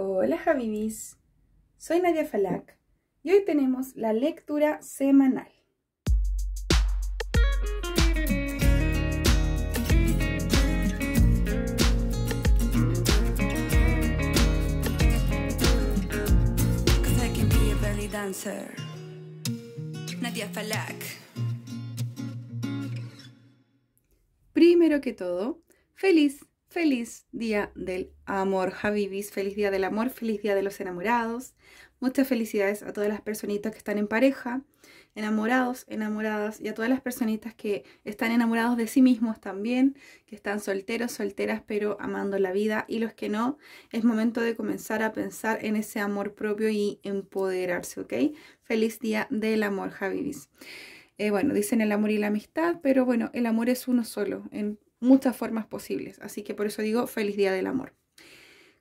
Hola Javibis, soy Nadia Falak y hoy tenemos la lectura semanal. Nadia Falak. Primero que todo, feliz Feliz Día del Amor, Javivis, Feliz Día del Amor, feliz Día de los Enamorados. Muchas felicidades a todas las personitas que están en pareja, enamorados, enamoradas, y a todas las personitas que están enamorados de sí mismos también, que están solteros, solteras, pero amando la vida, y los que no, es momento de comenzar a pensar en ese amor propio y empoderarse, ¿ok? Feliz Día del Amor, Javivis, eh, bueno, dicen el amor y la amistad, pero bueno, el amor es uno solo muchas formas posibles. Así que por eso digo feliz día del amor.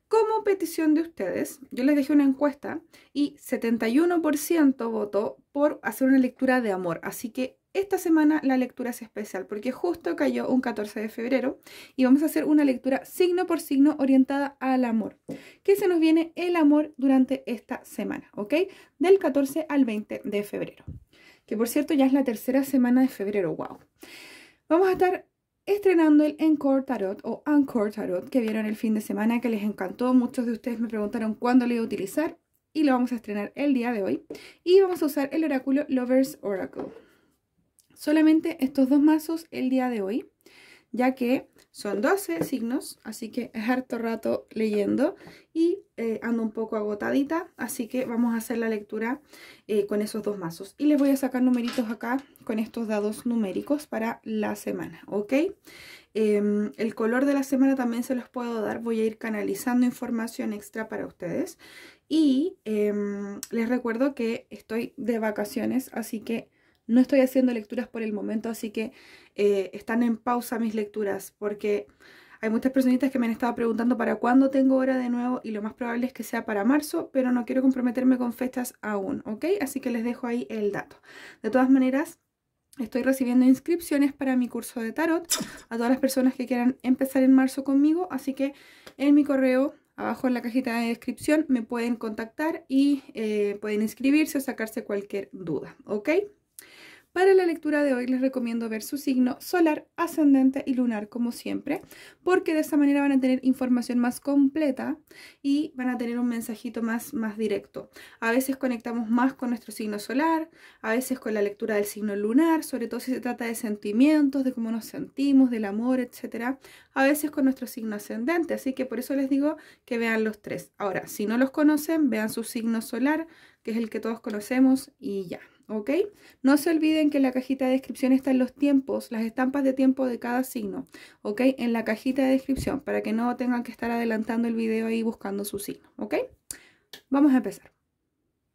Como petición de ustedes, yo les dejé una encuesta y 71% votó por hacer una lectura de amor. Así que esta semana la lectura es especial porque justo cayó un 14 de febrero y vamos a hacer una lectura signo por signo orientada al amor. Que se nos viene el amor durante esta semana, ¿ok? Del 14 al 20 de febrero. Que por cierto ya es la tercera semana de febrero, wow. Vamos a estar estrenando el Encore Tarot o Encore Tarot que vieron el fin de semana que les encantó. Muchos de ustedes me preguntaron cuándo lo iba a utilizar y lo vamos a estrenar el día de hoy. Y vamos a usar el oráculo Lover's Oracle. Solamente estos dos mazos el día de hoy, ya que son 12 signos, así que es harto rato leyendo y eh, ando un poco agotadita, así que vamos a hacer la lectura eh, con esos dos mazos. Y les voy a sacar numeritos acá con estos dados numéricos para la semana, ¿ok? Em, el color de la semana también se los puedo dar, voy a ir canalizando información extra para ustedes. Y em, les recuerdo que estoy de vacaciones, así que no estoy haciendo lecturas por el momento, así que eh, están en pausa mis lecturas porque hay muchas personitas que me han estado preguntando para cuándo tengo hora de nuevo y lo más probable es que sea para marzo, pero no quiero comprometerme con fechas aún, ¿ok? Así que les dejo ahí el dato. De todas maneras, estoy recibiendo inscripciones para mi curso de tarot a todas las personas que quieran empezar en marzo conmigo, así que en mi correo abajo en la cajita de descripción me pueden contactar y eh, pueden inscribirse o sacarse cualquier duda, ¿ok? Para la lectura de hoy les recomiendo ver su signo solar, ascendente y lunar como siempre, porque de esa manera van a tener información más completa y van a tener un mensajito más, más directo. A veces conectamos más con nuestro signo solar, a veces con la lectura del signo lunar, sobre todo si se trata de sentimientos, de cómo nos sentimos, del amor, etc. A veces con nuestro signo ascendente, así que por eso les digo que vean los tres. Ahora, si no los conocen, vean su signo solar, que es el que todos conocemos y ya. ¿ok? No se olviden que en la cajita de descripción están los tiempos, las estampas de tiempo de cada signo, ¿ok? En la cajita de descripción, para que no tengan que estar adelantando el video y buscando su signo, ¿ok? Vamos a empezar.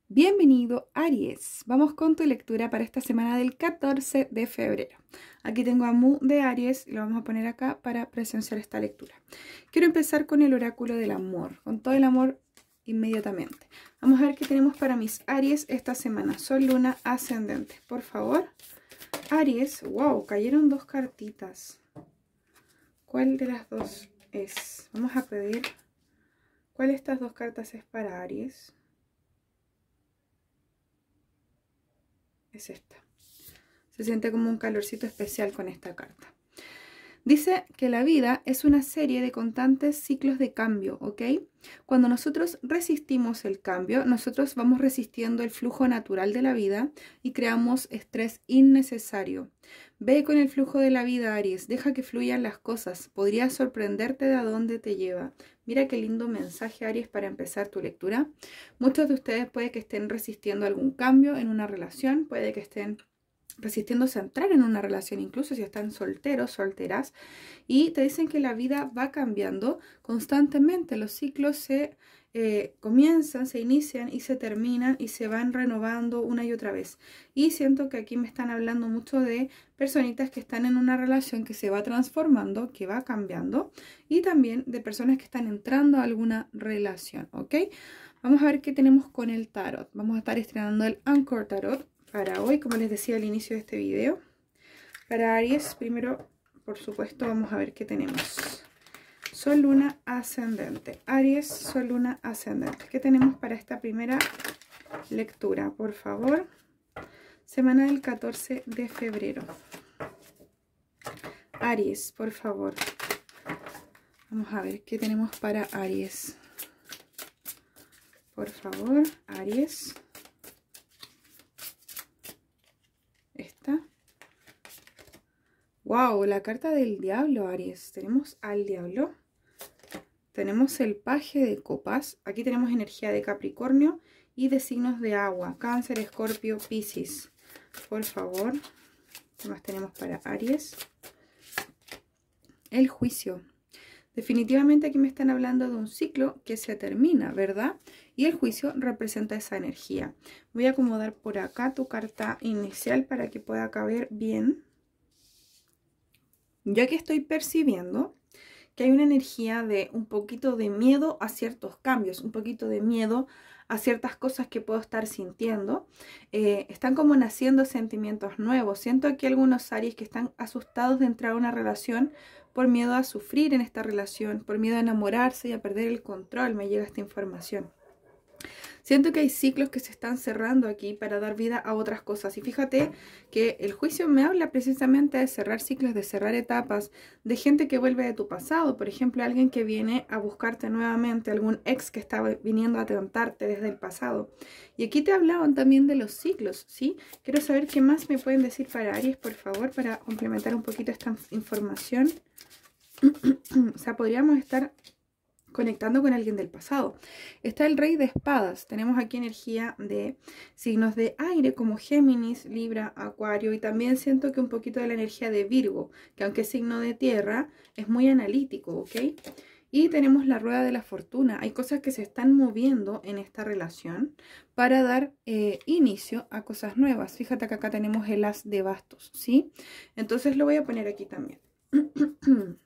Bienvenido Aries, vamos con tu lectura para esta semana del 14 de febrero. Aquí tengo a Mu de Aries y lo vamos a poner acá para presenciar esta lectura. Quiero empezar con el oráculo del amor, con todo el amor inmediatamente. Vamos a ver qué tenemos para mis Aries esta semana. Sol, Luna, Ascendente. Por favor. Aries, wow, cayeron dos cartitas. ¿Cuál de las dos es? Vamos a pedir cuál de estas dos cartas es para Aries. Es esta. Se siente como un calorcito especial con esta carta. Dice que la vida es una serie de constantes ciclos de cambio, ¿ok? Cuando nosotros resistimos el cambio, nosotros vamos resistiendo el flujo natural de la vida y creamos estrés innecesario. Ve con el flujo de la vida, Aries, deja que fluyan las cosas, Podría sorprenderte de a dónde te lleva. Mira qué lindo mensaje, Aries, para empezar tu lectura. Muchos de ustedes puede que estén resistiendo algún cambio en una relación, puede que estén resistiéndose a entrar en una relación, incluso si están solteros, solteras, y te dicen que la vida va cambiando constantemente, los ciclos se eh, comienzan, se inician y se terminan y se van renovando una y otra vez. Y siento que aquí me están hablando mucho de personitas que están en una relación que se va transformando, que va cambiando, y también de personas que están entrando a alguna relación, ¿ok? Vamos a ver qué tenemos con el tarot. Vamos a estar estrenando el Anchor Tarot para hoy, como les decía al inicio de este video. Para Aries, primero, por supuesto, vamos a ver qué tenemos. Sol, Luna, Ascendente. Aries, Sol, Luna, Ascendente. ¿Qué tenemos para esta primera lectura? Por favor. Semana del 14 de febrero. Aries, por favor. Vamos a ver qué tenemos para Aries. Por favor, Aries. ¡Wow! La carta del diablo, Aries. Tenemos al diablo. Tenemos el paje de copas. Aquí tenemos energía de Capricornio y de signos de agua. Cáncer, Escorpio, Piscis. Por favor. ¿Qué más tenemos para Aries? El juicio. Definitivamente aquí me están hablando de un ciclo que se termina, ¿verdad? Y el juicio representa esa energía. Voy a acomodar por acá tu carta inicial para que pueda caber bien. Yo aquí estoy percibiendo que hay una energía de un poquito de miedo a ciertos cambios, un poquito de miedo a ciertas cosas que puedo estar sintiendo. Eh, están como naciendo sentimientos nuevos. Siento aquí algunos Aries que están asustados de entrar a una relación por miedo a sufrir en esta relación, por miedo a enamorarse y a perder el control, me llega esta información. Siento que hay ciclos que se están cerrando aquí para dar vida a otras cosas. Y fíjate que el juicio me habla precisamente de cerrar ciclos, de cerrar etapas, de gente que vuelve de tu pasado. Por ejemplo, alguien que viene a buscarte nuevamente, algún ex que estaba viniendo a tentarte desde el pasado. Y aquí te hablaban también de los ciclos, ¿sí? Quiero saber qué más me pueden decir para Aries, por favor, para complementar un poquito esta información. o sea, podríamos estar conectando con alguien del pasado. Está el rey de espadas. Tenemos aquí energía de signos de aire como Géminis, Libra, Acuario y también siento que un poquito de la energía de Virgo, que aunque es signo de tierra, es muy analítico, ¿ok? Y tenemos la rueda de la fortuna. Hay cosas que se están moviendo en esta relación para dar eh, inicio a cosas nuevas. Fíjate que acá tenemos el as de bastos, ¿sí? Entonces lo voy a poner aquí también.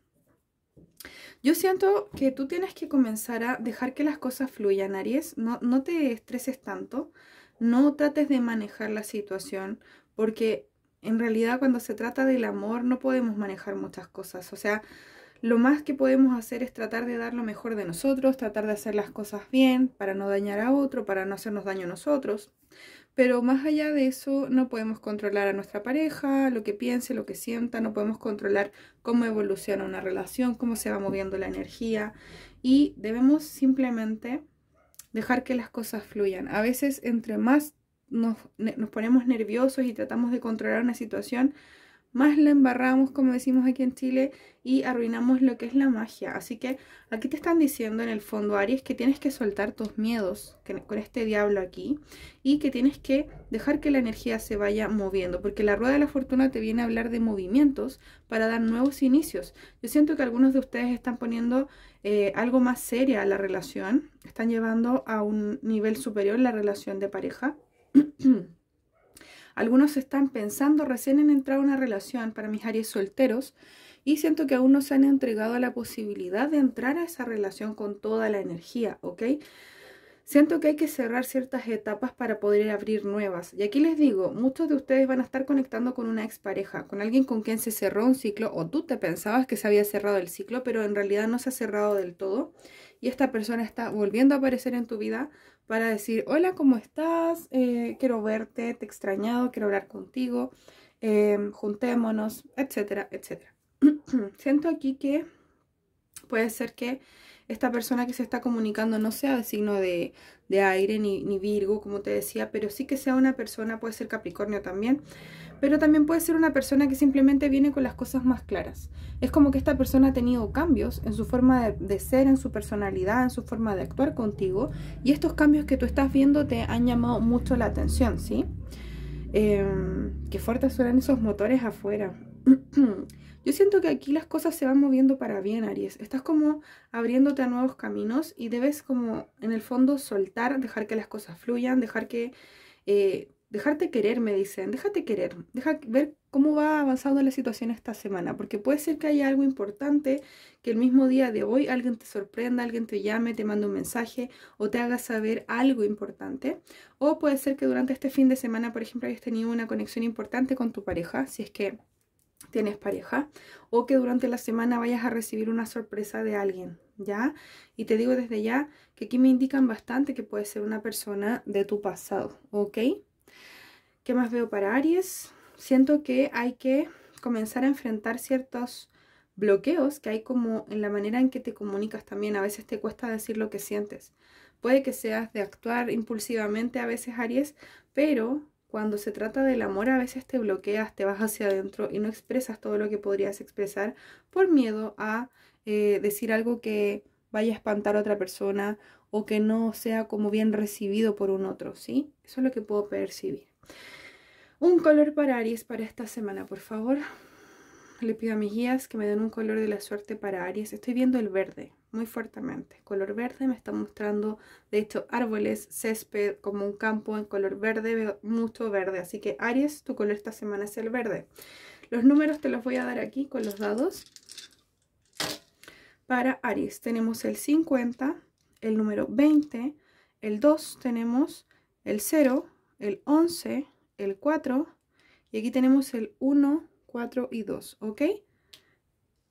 Yo siento que tú tienes que comenzar a dejar que las cosas fluyan, Aries. No, no te estreses tanto, no trates de manejar la situación, porque en realidad cuando se trata del amor no podemos manejar muchas cosas. O sea, lo más que podemos hacer es tratar de dar lo mejor de nosotros, tratar de hacer las cosas bien para no dañar a otro, para no hacernos daño a nosotros. Pero más allá de eso, no podemos controlar a nuestra pareja, lo que piense, lo que sienta, no podemos controlar cómo evoluciona una relación, cómo se va moviendo la energía y debemos simplemente dejar que las cosas fluyan. A veces entre más nos, nos ponemos nerviosos y tratamos de controlar una situación, más la embarramos, como decimos aquí en Chile, y arruinamos lo que es la magia. Así que aquí te están diciendo en el fondo, Aries, que tienes que soltar tus miedos con este diablo aquí y que tienes que dejar que la energía se vaya moviendo, porque la rueda de la fortuna te viene a hablar de movimientos para dar nuevos inicios. Yo siento que algunos de ustedes están poniendo eh, algo más seria a la relación, están llevando a un nivel superior la relación de pareja. Algunos están pensando recién en entrar a una relación para mis Aries solteros y siento que aún no se han entregado a la posibilidad de entrar a esa relación con toda la energía, ¿ok? Siento que hay que cerrar ciertas etapas para poder abrir nuevas. Y aquí les digo, muchos de ustedes van a estar conectando con una expareja, con alguien con quien se cerró un ciclo o tú te pensabas que se había cerrado el ciclo, pero en realidad no se ha cerrado del todo y esta persona está volviendo a aparecer en tu vida para decir, hola, ¿cómo estás? Eh, quiero verte, te he extrañado, quiero hablar contigo, em, juntémonos, etcétera, etcétera. Siento aquí que puede ser que esta persona que se está comunicando no sea de signo de de aire ni, Virgo, como te decía, pero sí que sea una persona, puede ser Capricornio también, pero también puede ser una persona que simplemente viene con las cosas más claras. Es como que esta persona ha tenido cambios en su forma de, ser, en su personalidad, en su forma de actuar contigo, y estos cambios que tú estás viendo te han llamado mucho la atención, ¿sí? Em, qué fuertes suenan esos motores afuera. Yo siento que aquí las cosas se van moviendo para bien, Aries. Estás como abriéndote a nuevos caminos y debes como en el fondo soltar, dejar que las cosas fluyan, dejar que... Eh, dejarte querer, me dicen, déjate querer, deja ver cómo va avanzando la situación esta semana, porque puede ser que haya algo importante que el mismo día de hoy alguien te sorprenda, alguien te llame, te mande un mensaje o te haga saber algo importante, o puede ser que durante este fin de semana, por ejemplo, hayas tenido una conexión importante con tu pareja, si es que tienes pareja o que durante la semana vayas a recibir una sorpresa de alguien, ¿ya? Y te digo desde ya que aquí me indican bastante que puede ser una persona de tu pasado, ¿ok? ¿Qué más veo para Aries? Siento que hay que comenzar a enfrentar ciertos bloqueos que hay como en la manera en que te comunicas también. A veces te cuesta decir lo que sientes. Puede que seas de actuar impulsivamente a veces, Aries, pero cuando se trata del amor a veces te bloqueas, te vas hacia adentro y no expresas todo lo que podrías expresar por miedo a eh, decir algo que vaya a espantar a otra persona o que no sea como bien recibido por un otro, ¿sí? Eso es lo que puedo percibir. Un color para Aries para esta semana, por favor le pido a mis guías que me den un color de la suerte para Aries. Estoy viendo el verde muy fuertemente. Color verde me está mostrando, de hecho, árboles, césped, como un campo en color verde, veo mucho verde. Así que Aries, tu color esta semana es el verde. Los números te los voy a dar aquí con los dados. Para Aries tenemos el 50, el número 20, el 2 tenemos el 0, el 11, el 4 y aquí tenemos el 1, y 2, ¿ok?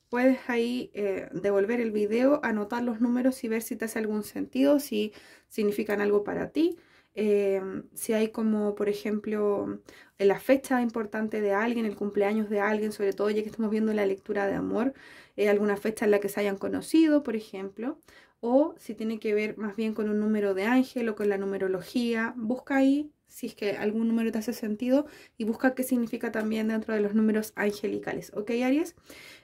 Puedes ahí eh, devolver el video, anotar los números y ver si te hace algún sentido, si significan algo para ti. Em, si hay como, por ejemplo, eh, la fecha importante de alguien, el cumpleaños de alguien, sobre todo ya que estamos viendo la lectura de amor, eh, alguna fecha en la que se hayan conocido, por ejemplo, o si tiene que ver más bien con un número de ángel o con la numerología, busca ahí si es que algún número te hace sentido, y busca qué significa también dentro de los números angelicales. ¿Ok, Aries?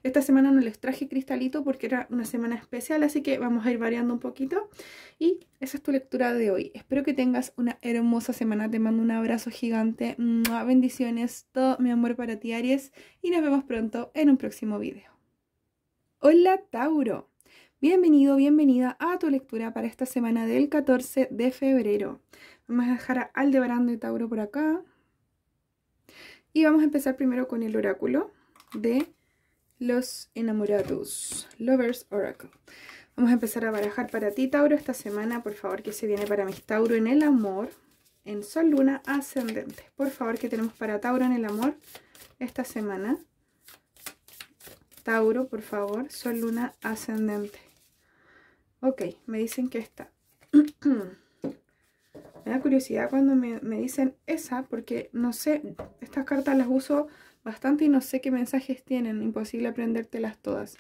Esta semana no les traje cristalito porque era una semana especial, así que vamos a ir variando un poquito. Y esa es tu lectura de hoy. Espero que tengas una hermosa semana. Te mando un abrazo gigante. Bendiciones. Todo mi amor para ti, Aries. Y nos vemos pronto en un próximo video. Hola, Tauro. Bienvenido, bienvenida a tu lectura para esta semana del 14 de febrero. Vamos a dejar a Aldebarán de Tauro por acá. Y vamos a empezar primero con el oráculo de los enamorados, Lovers Oracle. Vamos a empezar a barajar para ti, Tauro, esta semana, por favor, que se viene para mí. Tauro en el amor, en Sol, Luna, Ascendente. Por favor, que tenemos para Tauro en el amor esta semana. Tauro, por favor, Sol, Luna, Ascendente. Ok, me dicen que está. Me da curiosidad cuando me, dicen esa, porque no sé, estas cartas las uso bastante y no sé qué mensajes tienen. Imposible aprendértelas todas.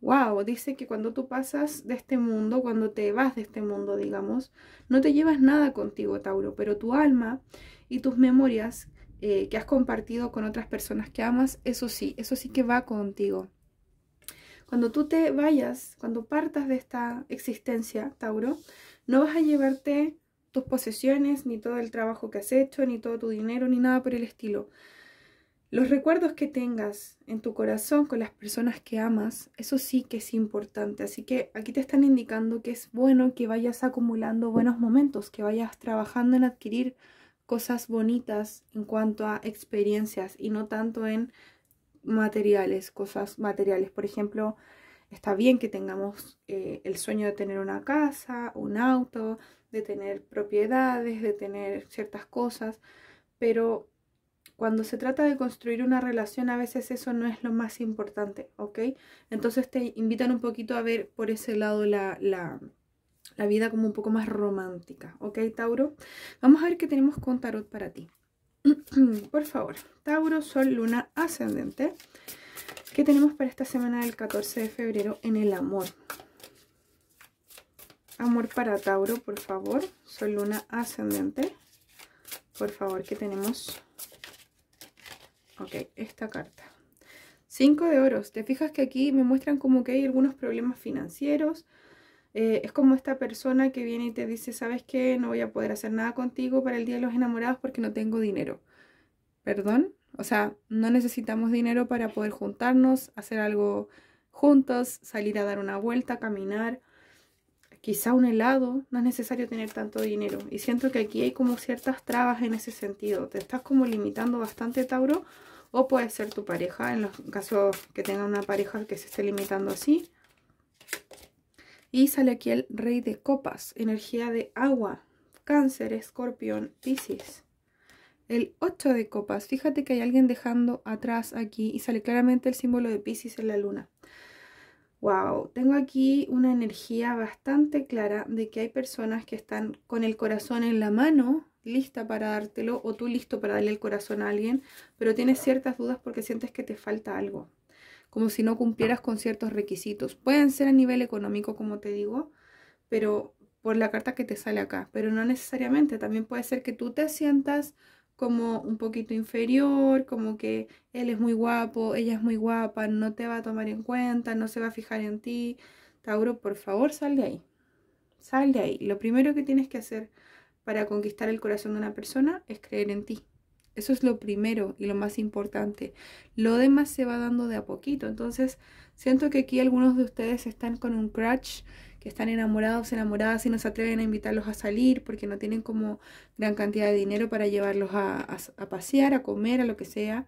Wow, dice que cuando tú pasas de este mundo, cuando te vas de este mundo, digamos, no te llevas nada contigo, Tauro, pero tu alma y tus memorias eh, que has compartido con otras personas que amas, eso sí, eso sí que va contigo. Cuando tú te vayas, cuando partas de esta existencia, Tauro, no vas a llevarte posesiones, ni todo el trabajo que has hecho, ni todo tu dinero, ni nada por el estilo. Los recuerdos que tengas en tu corazón con las personas que amas, eso sí que es importante. Así que aquí te están indicando que es bueno que vayas acumulando buenos momentos, que vayas trabajando en adquirir cosas bonitas en cuanto a experiencias y no tanto en materiales, cosas materiales. Por ejemplo, Está bien que tengamos eh, el sueño de tener una casa, un auto, de tener propiedades, de tener ciertas cosas, pero cuando se trata de construir una relación a veces eso no es lo más importante, ¿ok? Entonces te invitan un poquito a ver por ese lado la, la vida como un poco más romántica, ¿ok, Tauro? Vamos a ver qué tenemos con Tarot para ti. por favor, Tauro, Sol, Luna, Ascendente. ¿Qué tenemos para esta semana del 14 de febrero en el amor? Amor para Tauro, por favor. Sol, luna ascendente. Por favor, ¿qué tenemos... Ok, esta carta. Cinco de oros. Te fijas que aquí me muestran como que hay algunos problemas financieros. Eh, es como esta persona que viene y te dice, ¿sabes qué? No voy a poder hacer nada contigo para el Día de los Enamorados porque no tengo dinero. ¿Perdón? O sea, no necesitamos dinero para poder juntarnos, hacer algo juntos, salir a dar una vuelta, caminar, quizá un helado. No es necesario tener tanto dinero. Y siento que aquí hay como ciertas trabas en ese sentido. Te estás como limitando bastante, Tauro. O puede ser tu pareja, en los casos que tenga una pareja que se esté limitando así. Y sale aquí el rey de copas, energía de agua, cáncer, escorpión, piscis. El 8 de copas. Fíjate que hay alguien dejando atrás aquí y sale claramente el símbolo de Pisces en la luna. Wow, tengo aquí una energía bastante clara de que hay personas que están con el corazón en la mano, lista para dártelo, o tú listo para darle el corazón a alguien, pero tienes ciertas dudas porque sientes que te falta algo, como si no cumplieras con ciertos requisitos. Pueden ser a nivel económico, como te digo, pero por la carta que te sale acá, pero no necesariamente. También puede ser que tú te sientas como un poquito inferior, como que él es muy guapo, ella es muy guapa, no te va a tomar en cuenta, no se va a fijar en ti. Tauro, por favor, sal de ahí. Sal de ahí. Lo primero que tienes que hacer para conquistar el corazón de una persona es creer en ti. Eso es lo primero y lo más importante. Lo demás se va dando de a poquito. Entonces, siento que aquí algunos de ustedes están con un crutch que están enamorados, enamoradas y no se atreven a invitarlos a salir porque no tienen como gran cantidad de dinero para llevarlos a, pasear, a comer, a lo que sea.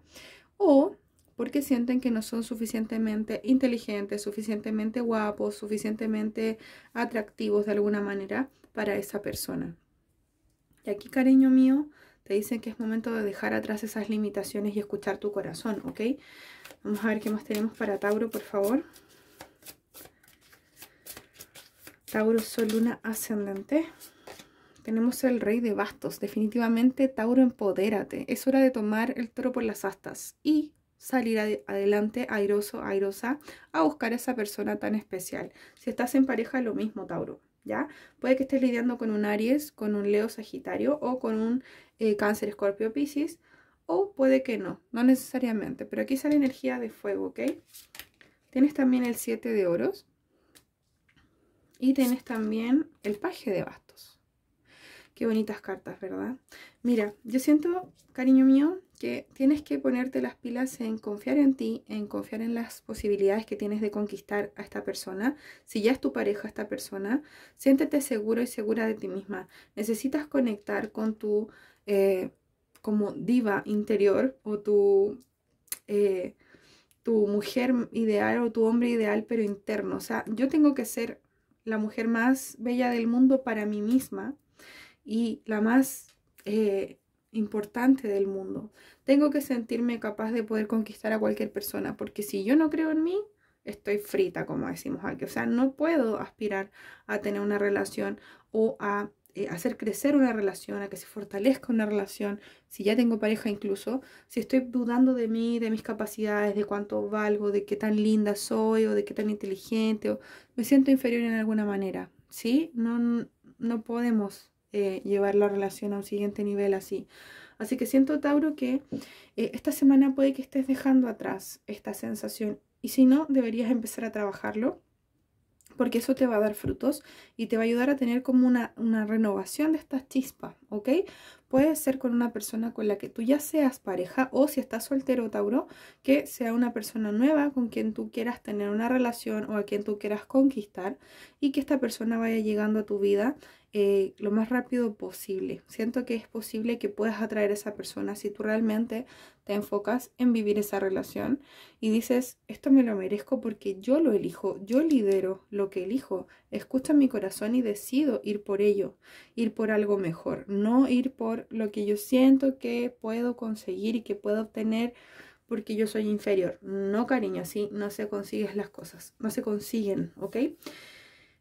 O porque sienten que no son suficientemente inteligentes, suficientemente guapos, suficientemente atractivos de alguna manera para esa persona. Y aquí, cariño mío, te dicen que es momento de dejar atrás esas limitaciones y escuchar tu corazón, ¿ok? Vamos a ver qué más tenemos para Tauro, por favor. Tauro, Sol, Luna, Ascendente. Tenemos el rey de bastos. Definitivamente, Tauro, empodérate. Es hora de tomar el toro por las astas y salir adelante airoso, airosa, a buscar a esa persona tan especial. Si estás en pareja, lo mismo, Tauro. ¿Ya? Puede que estés lidiando con un Aries, con un Leo Sagitario o con un eh, Cáncer Escorpio Pisces. o puede que no, no necesariamente, pero aquí sale energía de fuego, ¿ok? Tienes también el 7 de oros, y tienes también el paje de bastos. Qué bonitas cartas, ¿verdad? Mira, yo siento, cariño mío, que tienes que ponerte las pilas en confiar en ti, en confiar en las posibilidades que tienes de conquistar a esta persona. Si ya es tu pareja esta persona, siéntete seguro y segura de ti misma. Necesitas conectar con tu eh, como diva interior o tu, eh, tu mujer ideal o tu hombre ideal, pero interno. O sea, yo tengo que ser la mujer más bella del mundo para mí misma y la más eh, importante del mundo. Tengo que sentirme capaz de poder conquistar a cualquier persona, porque si yo no creo en mí, estoy frita, como decimos aquí. O sea, no puedo aspirar a tener una relación o a eh, hacer crecer una relación, a que se fortalezca una relación, si ya tengo pareja incluso, si estoy dudando de mí, de mis capacidades, de cuánto valgo, de qué tan linda soy o de qué tan inteligente o me siento inferior en alguna manera, ¿sí? No, no podemos eh, llevar la relación a un siguiente nivel así. Así que siento, Tauro, que eh, esta semana puede que estés dejando atrás esta sensación y si no, deberías empezar a trabajarlo porque eso te va a dar frutos y te va a ayudar a tener como una, renovación de estas chispas, ¿ok? Puede ser con una persona con la que tú ya seas pareja o si estás soltero, Tauro, que sea una persona nueva con quien tú quieras tener una relación o a quien tú quieras conquistar y que esta persona vaya llegando a tu vida eh, lo más rápido posible. Siento que es posible que puedas atraer a esa persona si tú realmente te enfocas en vivir esa relación y dices, esto me lo merezco porque yo lo elijo, yo lidero lo que elijo, escucha mi corazón y decido ir por ello, ir por algo mejor, no ir por lo que yo siento que puedo conseguir y que puedo obtener porque yo soy inferior. No, cariño, así no se consiguen las cosas, no se consiguen, ¿ok?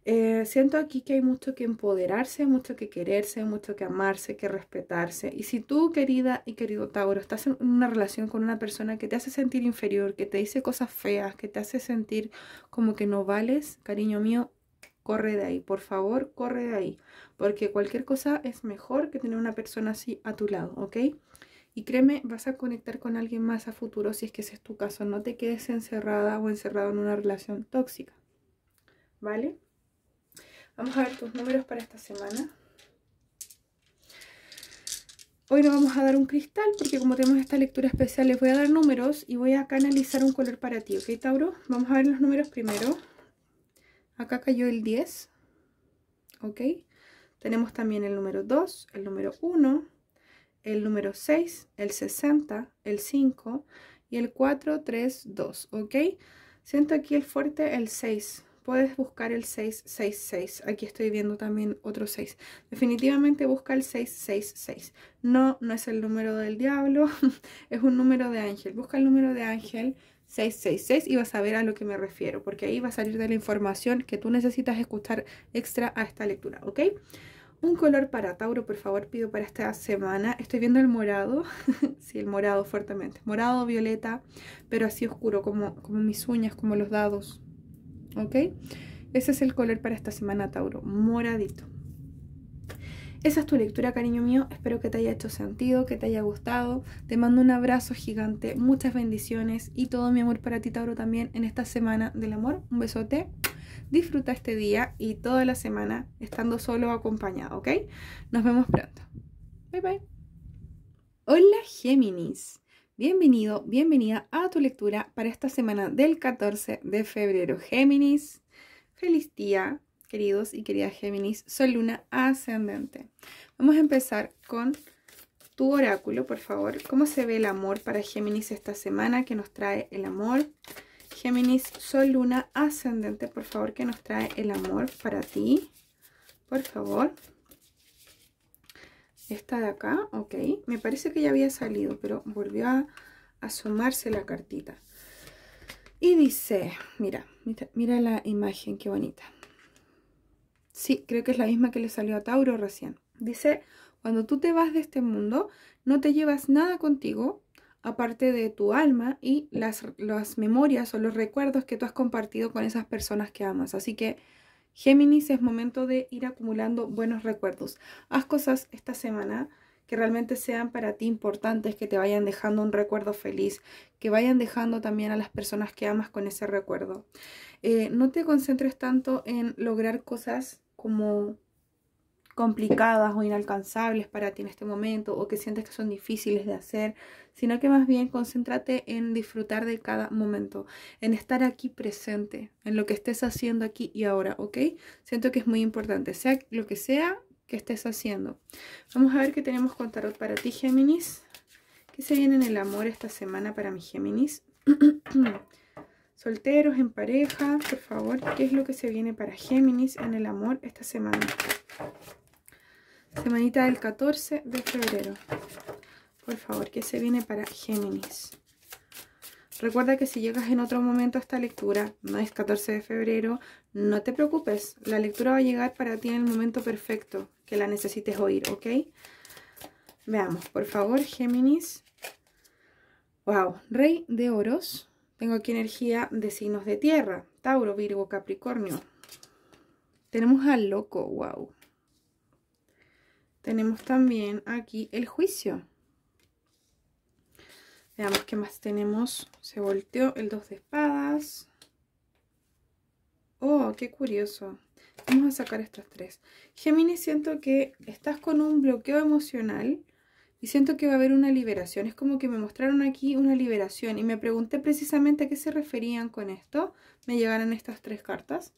Eh, siento aquí que hay mucho que empoderarse, mucho que quererse, mucho que amarse, que respetarse. Y si tú, querida y querido Tauro, estás en una relación con una persona que te hace sentir inferior, que te dice cosas feas, que te hace sentir como que no vales, cariño mío, corre de ahí, por favor, corre de ahí. Porque cualquier cosa es mejor que tener una persona así a tu lado, ¿ok? Y créeme, vas a conectar con alguien más a futuro si es que ese es tu caso. No te quedes encerrada o encerrado en una relación tóxica, ¿vale? Vamos a ver tus números para esta semana. Hoy nos vamos a dar un cristal porque como tenemos esta lectura especial les voy a dar números y voy a canalizar un color para ti, ¿ok Tauro? Vamos a ver los números primero. Acá cayó el 10, ¿ok? Tenemos también el número 2, el número 1, el número 6, el 60, el 5 y el 4, 3, 2, ¿ok? Siento aquí el fuerte el 6, puedes buscar el 666. Aquí estoy viendo también otro 6. Definitivamente busca el 666. No, no es el número del diablo, es un número de ángel. Busca el número de ángel 666 y vas a ver a lo que me refiero, porque ahí va a salir de la información que tú necesitas escuchar extra a esta lectura, ¿ok? Un color para Tauro, por favor, pido para esta semana. Estoy viendo el morado, sí, el morado fuertemente. Morado, violeta, pero así oscuro, como, como mis uñas, como los dados. ¿ok? Ese es el color para esta semana, Tauro, moradito. Esa es tu lectura, cariño mío. Espero que te haya hecho sentido, que te haya gustado. Te mando un abrazo gigante, muchas bendiciones y todo mi amor para ti, Tauro, también en esta semana del amor. Un besote. Disfruta este día y toda la semana estando solo o acompañado, ¿ok? Nos vemos pronto. Bye bye. Hola, Géminis. Bienvenido, bienvenida a tu lectura para esta semana del 14 de febrero. Géminis, feliz día, queridos y queridas Géminis, Sol Luna ascendente. Vamos a empezar con tu oráculo, por favor. ¿Cómo se ve el amor para Géminis esta semana? ¿Qué nos trae el amor? Géminis, Sol Luna ascendente, por favor, ¿qué nos trae el amor para ti? Por favor. Esta de acá, ok. Me parece que ya había salido, pero volvió a asomarse la cartita. Y dice, mira, mira, la imagen, qué bonita. Sí, creo que es la misma que le salió a Tauro recién. Dice, cuando tú te vas de este mundo, no te llevas nada contigo, aparte de tu alma y las, las memorias o los recuerdos que tú has compartido con esas personas que amas. Así que Géminis, es momento de ir acumulando buenos recuerdos. Haz cosas esta semana que realmente sean para ti importantes, que te vayan dejando un recuerdo feliz, que vayan dejando también a las personas que amas con ese recuerdo. Eh, no te concentres tanto en lograr cosas como complicadas o inalcanzables para ti en este momento o que sientes que son difíciles de hacer, sino que más bien concéntrate en disfrutar de cada momento, en estar aquí presente, en lo que estés haciendo aquí y ahora, ¿ok? Siento que es muy importante, sea lo que sea que estés haciendo. Vamos a ver qué tenemos con tarot para ti, Géminis. ¿Qué se viene en el amor esta semana para mi Géminis? Solteros, en pareja, por favor, ¿qué es lo que se viene para Géminis en el amor esta semana? Semanita del 14 de febrero. Por favor, que se viene para Géminis. Recuerda que si llegas en otro momento a esta lectura, no es 14 de febrero, no te preocupes. La lectura va a llegar para ti en el momento perfecto que la necesites oír, ¿ok? Veamos, por favor, Géminis. Wow, Rey de Oros. Tengo aquí energía de signos de tierra. Tauro, Virgo, Capricornio. Tenemos al loco, wow tenemos también aquí el juicio. Veamos qué más tenemos. Se volteó el 2 de espadas. Oh, qué curioso. Vamos a sacar estas tres. Gemini, siento que estás con un bloqueo emocional y siento que va a haber una liberación. Es como que me mostraron aquí una liberación y me pregunté precisamente a qué se referían con esto. Me llegaron estas tres cartas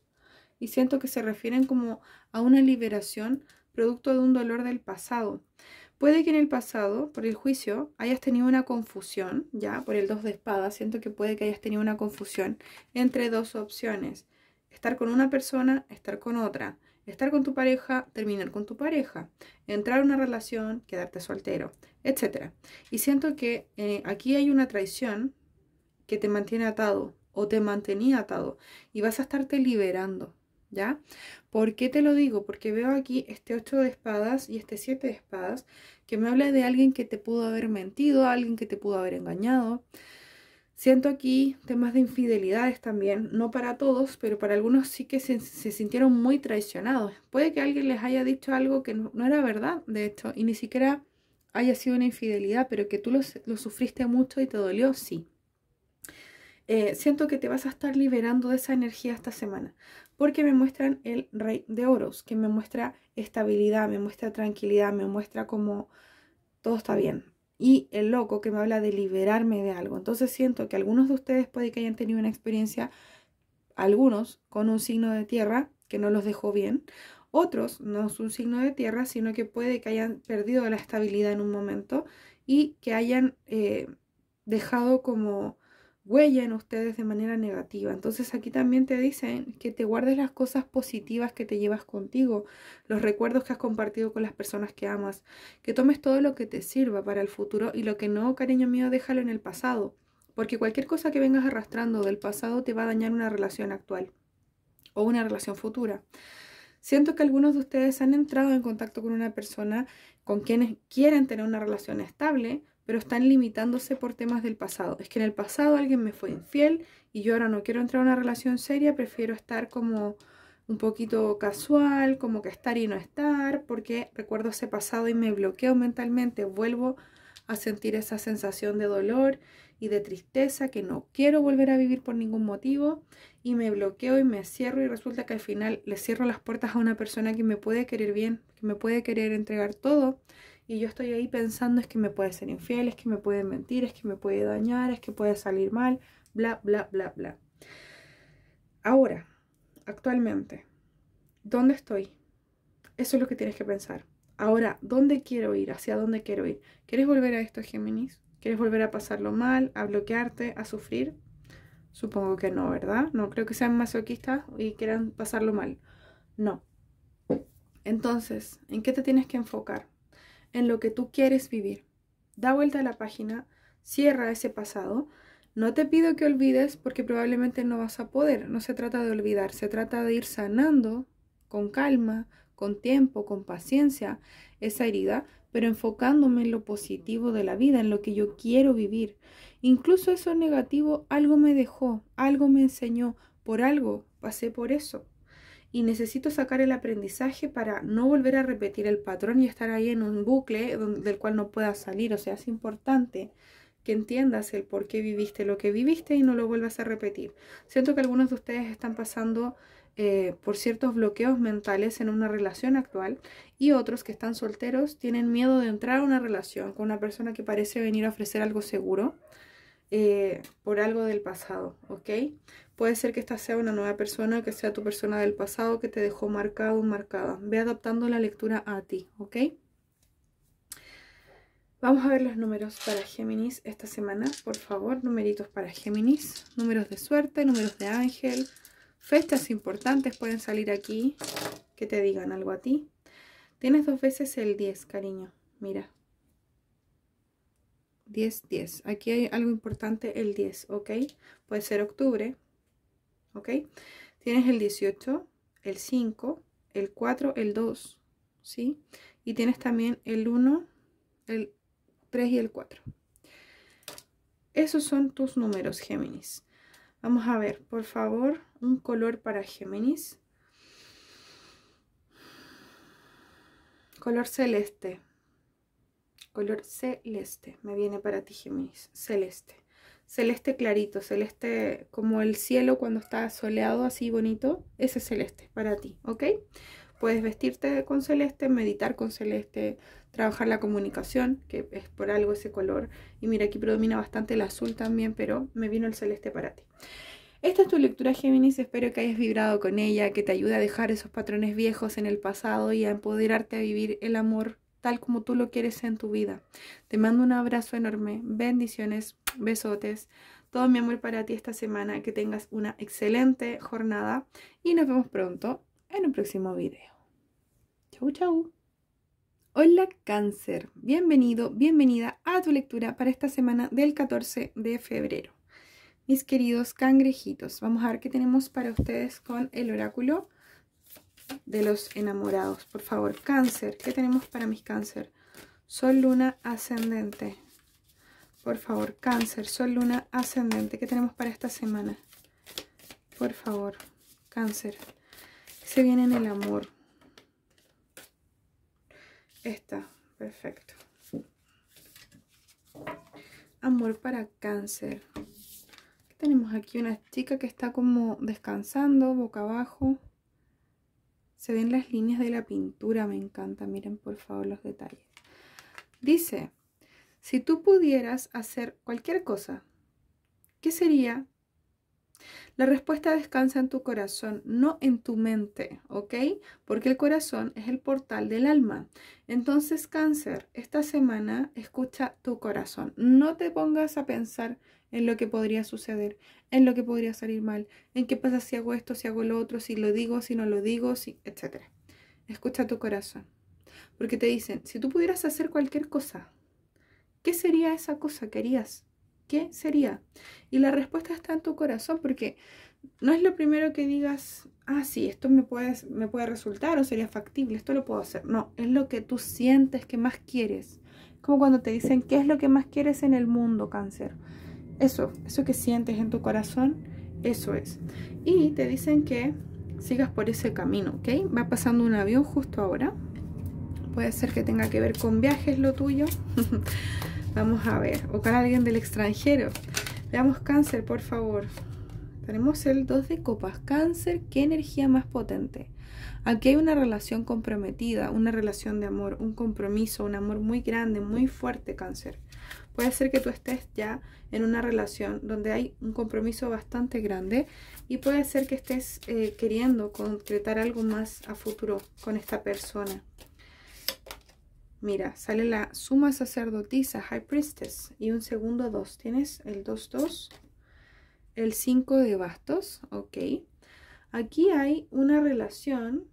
y siento que se refieren como a una liberación producto de un dolor del pasado. Puede que en el pasado, por el juicio, hayas tenido una confusión, ya por el dos de espada, siento que puede que hayas tenido una confusión entre dos opciones. Estar con una persona, estar con otra. Estar con tu pareja, terminar con tu pareja. Entrar a una relación, quedarte soltero, etc. Y siento que eh, aquí hay una traición que te mantiene atado o te mantenía atado y vas a estarte liberando ¿ya? ¿Por qué te lo digo? Porque veo aquí este 8 de espadas y este 7 de espadas que me habla de alguien que te pudo haber mentido, alguien que te pudo haber engañado. Siento aquí temas de infidelidades también, no para todos, pero para algunos sí que se, sintieron muy traicionados. Puede que alguien les haya dicho algo que no, era verdad, de hecho, y ni siquiera haya sido una infidelidad, pero que tú lo, sufriste mucho y te dolió, sí. Eh, siento que te vas a estar liberando de esa energía esta semana porque me muestran el rey de oros, que me muestra estabilidad, me muestra tranquilidad, me muestra como todo está bien. Y el loco que me habla de liberarme de algo. Entonces siento que algunos de ustedes puede que hayan tenido una experiencia, algunos con un signo de tierra que no los dejó bien, otros no es un signo de tierra, sino que puede que hayan perdido la estabilidad en un momento y que hayan eh, dejado como huella en ustedes de manera negativa. Entonces aquí también te dicen que te guardes las cosas positivas que te llevas contigo, los recuerdos que has compartido con las personas que amas, que tomes todo lo que te sirva para el futuro y lo que no, cariño mío, déjalo en el pasado, porque cualquier cosa que vengas arrastrando del pasado te va a dañar una relación actual o una relación futura. Siento que algunos de ustedes han entrado en contacto con una persona con quienes quieren tener una relación estable, pero están limitándose por temas del pasado. Es que en el pasado alguien me fue infiel y yo ahora no quiero entrar a una relación seria, prefiero estar como un poquito casual, como que estar y no estar, porque recuerdo ese pasado y me bloqueo mentalmente, vuelvo a sentir esa sensación de dolor y de tristeza que no quiero volver a vivir por ningún motivo y me bloqueo y me cierro y resulta que al final le cierro las puertas a una persona que me puede querer bien, que me puede querer entregar todo y yo estoy ahí pensando es que me puede ser infiel, es que me puede mentir, es que me puede dañar, es que puede salir mal, bla, bla, bla, bla. Ahora, actualmente, ¿dónde estoy? Eso es lo que tienes que pensar. Ahora, ¿dónde quiero ir? ¿Hacia dónde quiero ir? ¿Quieres volver a esto, Géminis? ¿Quieres volver a pasarlo mal, a bloquearte, a sufrir? Supongo que no, ¿verdad? No creo que sean masoquistas y quieran pasarlo mal. No. Entonces, ¿en qué te tienes que enfocar? en lo que tú quieres vivir. Da vuelta a la página, cierra ese pasado. No te pido que olvides porque probablemente no vas a poder. No se trata de olvidar, se trata de ir sanando con calma, con tiempo, con paciencia esa herida, pero enfocándome en lo positivo de la vida, en lo que yo quiero vivir. Incluso eso negativo algo me dejó, algo me enseñó, por algo pasé por eso y necesito sacar el aprendizaje para no volver a repetir el patrón y estar ahí en un bucle del cual no puedas salir. O sea, es importante que entiendas el por qué viviste lo que viviste y no lo vuelvas a repetir. Siento que algunos de ustedes están pasando eh, por ciertos bloqueos mentales en una relación actual y otros que están solteros tienen miedo de entrar a una relación con una persona que parece venir a ofrecer algo seguro eh, por algo del pasado, ¿ok? Puede ser que esta sea una nueva persona, que sea tu persona del pasado que te dejó marcado o marcada. Ve adaptando la lectura a ti, ¿ok? Vamos a ver los números para Géminis esta semana, por favor. Numeritos para Géminis, números de suerte, números de ángel. Fechas importantes pueden salir aquí, que te digan algo a ti. Tienes dos veces el 10, cariño. Mira, 10, 10. Aquí hay algo importante, el 10, ¿ok? Puede ser octubre, ¿ok? Tienes el 18, el 5, el 4, el 2, ¿sí? Y tienes también el 1, el 3 y el 4. Esos son tus números, Géminis. Vamos a ver, por favor, un color para Géminis. Color celeste color celeste. Me viene para ti, Géminis. Celeste. Celeste clarito, celeste como el cielo cuando está soleado así bonito. Ese celeste para ti, ¿ok? Puedes vestirte con celeste, meditar con celeste, trabajar la comunicación, que es por algo ese color. Y mira, aquí predomina bastante el azul también, pero me vino el celeste para ti. Esta es tu lectura Géminis, espero que hayas vibrado con ella, que te ayude a dejar esos patrones viejos en el pasado y a empoderarte a vivir el amor tal como tú lo quieres en tu vida. Te mando un abrazo enorme, bendiciones, besotes, todo mi amor para ti esta semana, que tengas una excelente jornada y nos vemos pronto en un próximo video. Chau, chau. Hola cáncer, bienvenido, bienvenida a tu lectura para esta semana del 14 de febrero. Mis queridos cangrejitos, vamos a ver qué tenemos para ustedes con el oráculo de los enamorados. Por favor, cáncer. ¿Qué tenemos para mis cáncer? Sol, luna, ascendente. Por favor, cáncer, sol, luna, ascendente. ¿Qué tenemos para esta semana? Por favor, cáncer. Se viene en el amor. Esta, perfecto. Amor para cáncer. tenemos aquí? Una chica que está como descansando, boca abajo. Se ven las líneas de la pintura, me encanta. Miren por favor los detalles. Dice, si tú pudieras hacer cualquier cosa, ¿qué sería? La respuesta descansa en tu corazón, no en tu mente, ¿ok? Porque el corazón es el portal del alma. Entonces, cáncer, esta semana escucha tu corazón. No te pongas a pensar en lo que podría suceder, en lo que podría salir mal, en qué pasa si hago esto, si hago lo otro, si lo digo, si no lo digo, si, etc. Escucha tu corazón. Porque te dicen, si tú pudieras hacer cualquier cosa, ¿qué sería esa cosa que harías? ¿Qué sería? Y la respuesta está en tu corazón, porque no es lo primero que digas, ah, sí, esto me puede, me puede resultar o sería factible, esto lo puedo hacer. No, es lo que tú sientes que más quieres. Como cuando te dicen, ¿qué es lo que más quieres en el mundo, cáncer? Eso, eso que sientes en tu corazón, eso es. Y te dicen que sigas por ese camino, ¿ok? Va pasando un avión justo ahora. Puede ser que tenga que ver con viajes lo tuyo. Vamos a ver. O con alguien del extranjero. Veamos cáncer, por favor. Tenemos el 2 de copas. Cáncer, qué energía más potente. Aquí hay una relación comprometida, una relación de amor, un compromiso, un amor muy grande, muy fuerte, cáncer. Puede ser que tú estés ya en una relación donde hay un compromiso bastante grande y puede ser que estés eh, queriendo concretar algo más a futuro con esta persona. Mira, sale la suma sacerdotisa, High Priestess, y un segundo dos. Tienes el 2-2, el 5 de bastos, ok. Aquí hay una relación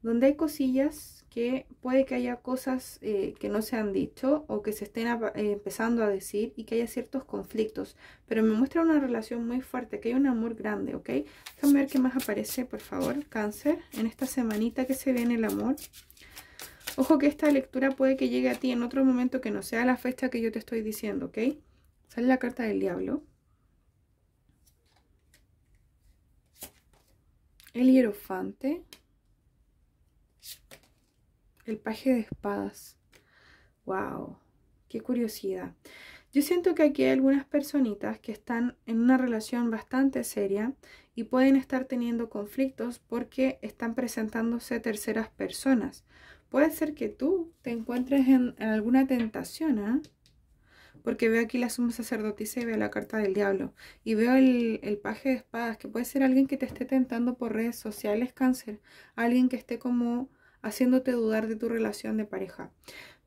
donde hay cosillas que puede que haya cosas eh, que no se han dicho o que se estén eh, empezando a decir y que haya ciertos conflictos, pero me muestra una relación muy fuerte, que hay un amor grande, ¿ok? Déjame ver qué más aparece, por favor, cáncer, en esta semanita que se viene el amor. Ojo que esta lectura puede que llegue a ti en otro momento que no sea la fecha que yo te estoy diciendo, ¿ok? Sale la carta del diablo. El hierofante. El paje de espadas. ¡Wow! ¡Qué curiosidad! Yo siento que aquí hay algunas personitas que están en una relación bastante seria y pueden estar teniendo conflictos porque están presentándose terceras personas. Puede ser que tú te encuentres en, alguna tentación, ¿eh? porque veo aquí la suma sacerdotisa y veo la carta del diablo. Y veo el, el, paje de espadas, que puede ser alguien que te esté tentando por redes sociales, cáncer. Alguien que esté como haciéndote dudar de tu relación de pareja.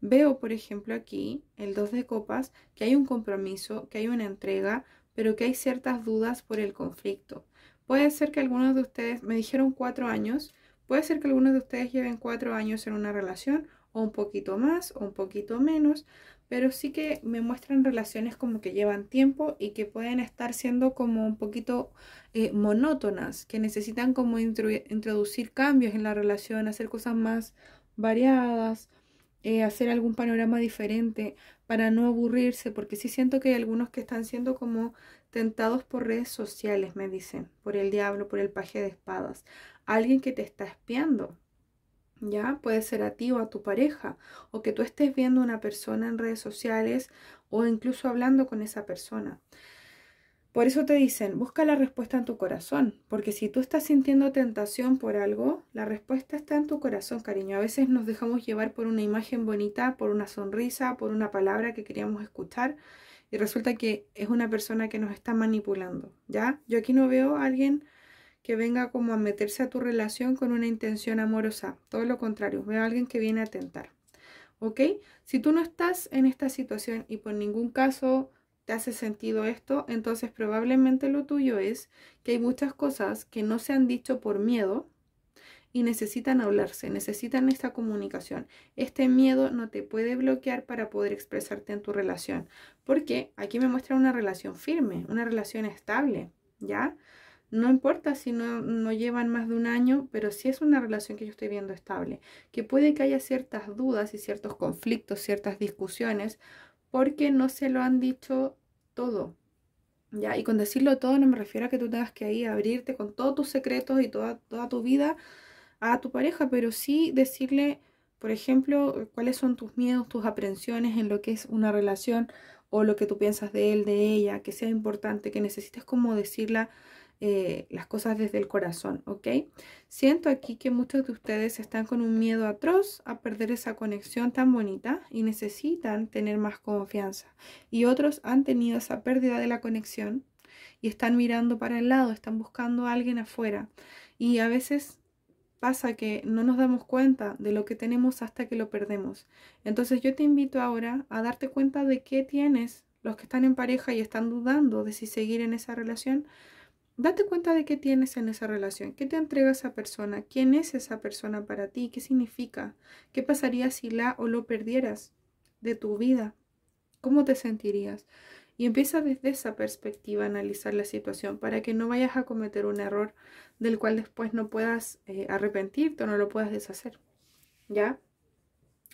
Veo, por ejemplo, aquí el 2 de copas, que hay un compromiso, que hay una entrega, pero que hay ciertas dudas por el conflicto. Puede ser que algunos de ustedes, me dijeron cuatro años, puede ser que algunos de ustedes lleven cuatro años en una relación o un poquito más o un poquito menos, pero sí que me muestran relaciones como que llevan tiempo y que pueden estar siendo como un poquito eh, monótonas, que necesitan como introducir cambios en la relación, hacer cosas más variadas, eh, hacer algún panorama diferente para no aburrirse, porque sí siento que hay algunos que están siendo como tentados por redes sociales, me dicen, por el diablo, por el paje de espadas, alguien que te está espiando, ¿ya? Puede ser a ti o a tu pareja, o que tú estés viendo una persona en redes sociales o incluso hablando con esa persona. Por eso te dicen, busca la respuesta en tu corazón, porque si tú estás sintiendo tentación por algo, la respuesta está en tu corazón, cariño. A veces nos dejamos llevar por una imagen bonita, por una sonrisa, por una palabra que queríamos escuchar y resulta que es una persona que nos está manipulando, ¿ya? Yo aquí no veo a alguien que venga como a meterse a tu relación con una intención amorosa. Todo lo contrario, veo a alguien que viene a tentar. ¿Ok? Si tú no estás en esta situación y por ningún caso te hace sentido esto, entonces probablemente lo tuyo es que hay muchas cosas que no se han dicho por miedo y necesitan hablarse, necesitan esta comunicación. Este miedo no te puede bloquear para poder expresarte en tu relación, porque aquí me muestra una relación firme, una relación estable, ¿ya? No importa si no, no, llevan más de un año, pero si es una relación que yo estoy viendo estable, que puede que haya ciertas dudas y ciertos conflictos, ciertas discusiones, porque no se lo han dicho todo. ¿ya? Y con decirlo todo no me refiero a que tú tengas que ahí abrirte con todos tus secretos y toda, toda tu vida a tu pareja, pero sí decirle, por ejemplo, cuáles son tus miedos, tus aprensiones en lo que es una relación o lo que tú piensas de él, de ella, que sea importante, que necesites como decirla eh, las cosas desde el corazón, ¿ok? Siento aquí que muchos de ustedes están con un miedo atroz a perder esa conexión tan bonita y necesitan tener más confianza. Y otros han tenido esa pérdida de la conexión y están mirando para el lado, están buscando a alguien afuera. Y a veces pasa que no nos damos cuenta de lo que tenemos hasta que lo perdemos. Entonces yo te invito ahora a darte cuenta de qué tienes los que están en pareja y están dudando de si seguir en esa relación Date cuenta de qué tienes en esa relación, qué te entrega esa persona, quién es esa persona para ti, qué significa, qué pasaría si la o lo perdieras de tu vida, cómo te sentirías. Y empieza desde esa perspectiva a analizar la situación para que no vayas a cometer un error del cual después no puedas eh, arrepentirte o no lo puedas deshacer. ¿Ya?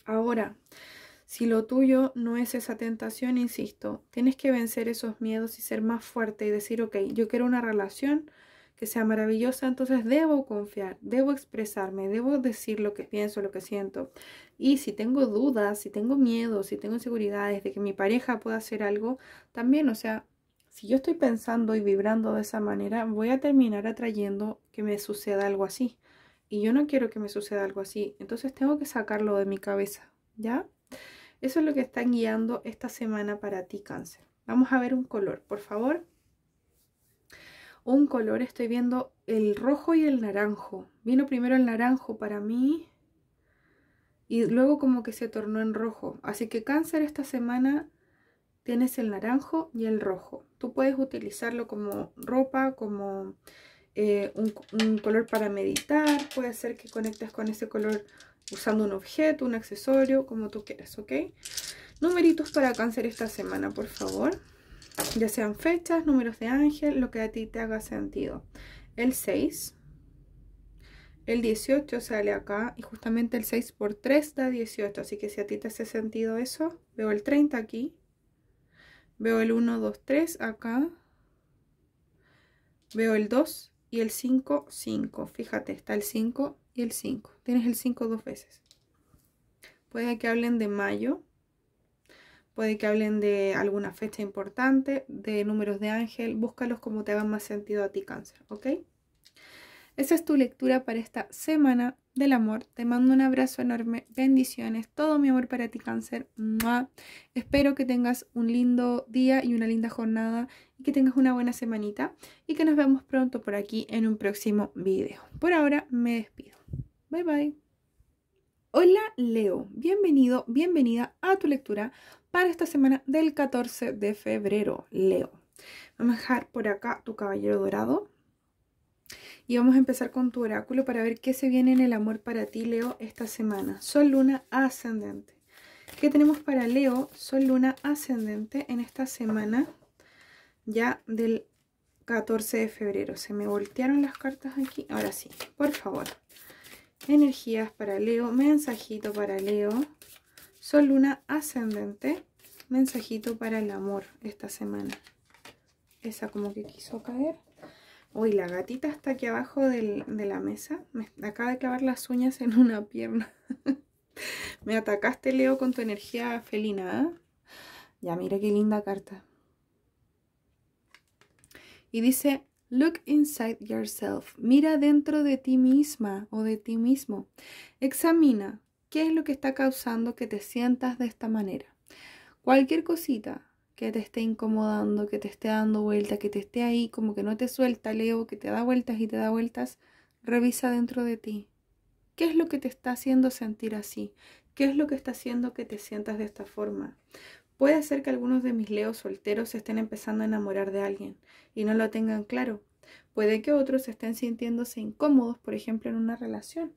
Ahora, si lo tuyo no es esa tentación, insisto, tienes que vencer esos miedos y ser más fuerte y decir, ok, yo quiero una relación que sea maravillosa, entonces debo confiar, debo expresarme, debo decir lo que pienso, lo que siento. Y si tengo dudas, si tengo miedos, si tengo inseguridades de que mi pareja pueda hacer algo, también, o sea, si yo estoy pensando y vibrando de esa manera, voy a terminar atrayendo que me suceda algo así. Y yo no quiero que me suceda algo así, entonces tengo que sacarlo de mi cabeza, ¿ya? Eso es lo que están guiando esta semana para ti, cáncer. Vamos a ver un color, por favor. Un color, estoy viendo el rojo y el naranjo. Vino primero el naranjo para mí y luego como que se tornó en rojo. Así que cáncer esta semana tienes el naranjo y el rojo. Tú puedes utilizarlo como ropa, como eh, un, un color para meditar. Puede ser que conectes con ese color usando un objeto, un accesorio, como tú quieras, ¿ok? Numeritos para cáncer esta semana, por favor. Ya sean fechas, números de ángel, lo que a ti te haga sentido. El 6. El 18 sale acá y justamente el 6 por 3 da 18. Así que si a ti te hace sentido eso, veo el 30 aquí. Veo el 1, 2, 3 acá. Veo el 2 y el 5, 5. Fíjate, está el 5 y el 5. Tienes el 5 dos veces. Puede que hablen de mayo, puede que hablen de alguna fecha importante, de números de ángel, búscalos como te hagan más sentido a ti cáncer, ¿ok? Esa es tu lectura para esta semana del amor. Te mando un abrazo enorme, bendiciones, todo mi amor para ti cáncer. ¡Mua! Espero que tengas un lindo día y una linda jornada y que tengas una buena semanita y que nos vemos pronto por aquí en un próximo video. Por ahora me despido. Bye bye. Hola Leo, bienvenido, bienvenida a tu lectura para esta semana del 14 de febrero. Leo, vamos a dejar por acá tu caballero dorado y vamos a empezar con tu oráculo para ver qué se viene en el amor para ti, Leo, esta semana. Sol, luna, ascendente. ¿Qué tenemos para Leo, sol, luna, ascendente en esta semana ya del 14 de febrero? Se me voltearon las cartas aquí. Ahora sí, por favor. Energías para Leo, mensajito para Leo, sol, luna, ascendente, mensajito para el amor esta semana. Esa como que quiso caer. Uy, la gatita está aquí abajo del, de la mesa. Me acaba de clavar las uñas en una pierna. Me atacaste, Leo, con tu energía felina. ¿ah? Ya, mira qué linda carta. Y dice, Look inside yourself. Mira dentro de ti misma o de ti mismo. Examina qué es lo que está causando que te sientas de esta manera. Cualquier cosita, que te esté incomodando, que te esté dando vuelta, que te esté ahí, como que no te suelta, Leo, que te da vueltas y te da vueltas, revisa dentro de ti. ¿Qué es lo que te está haciendo sentir así? ¿Qué es lo que está haciendo que te sientas de esta forma? Puede ser que algunos de mis leos solteros estén empezando a enamorar de alguien y no lo tengan claro. Puede que otros estén sintiéndose incómodos, por ejemplo, en una relación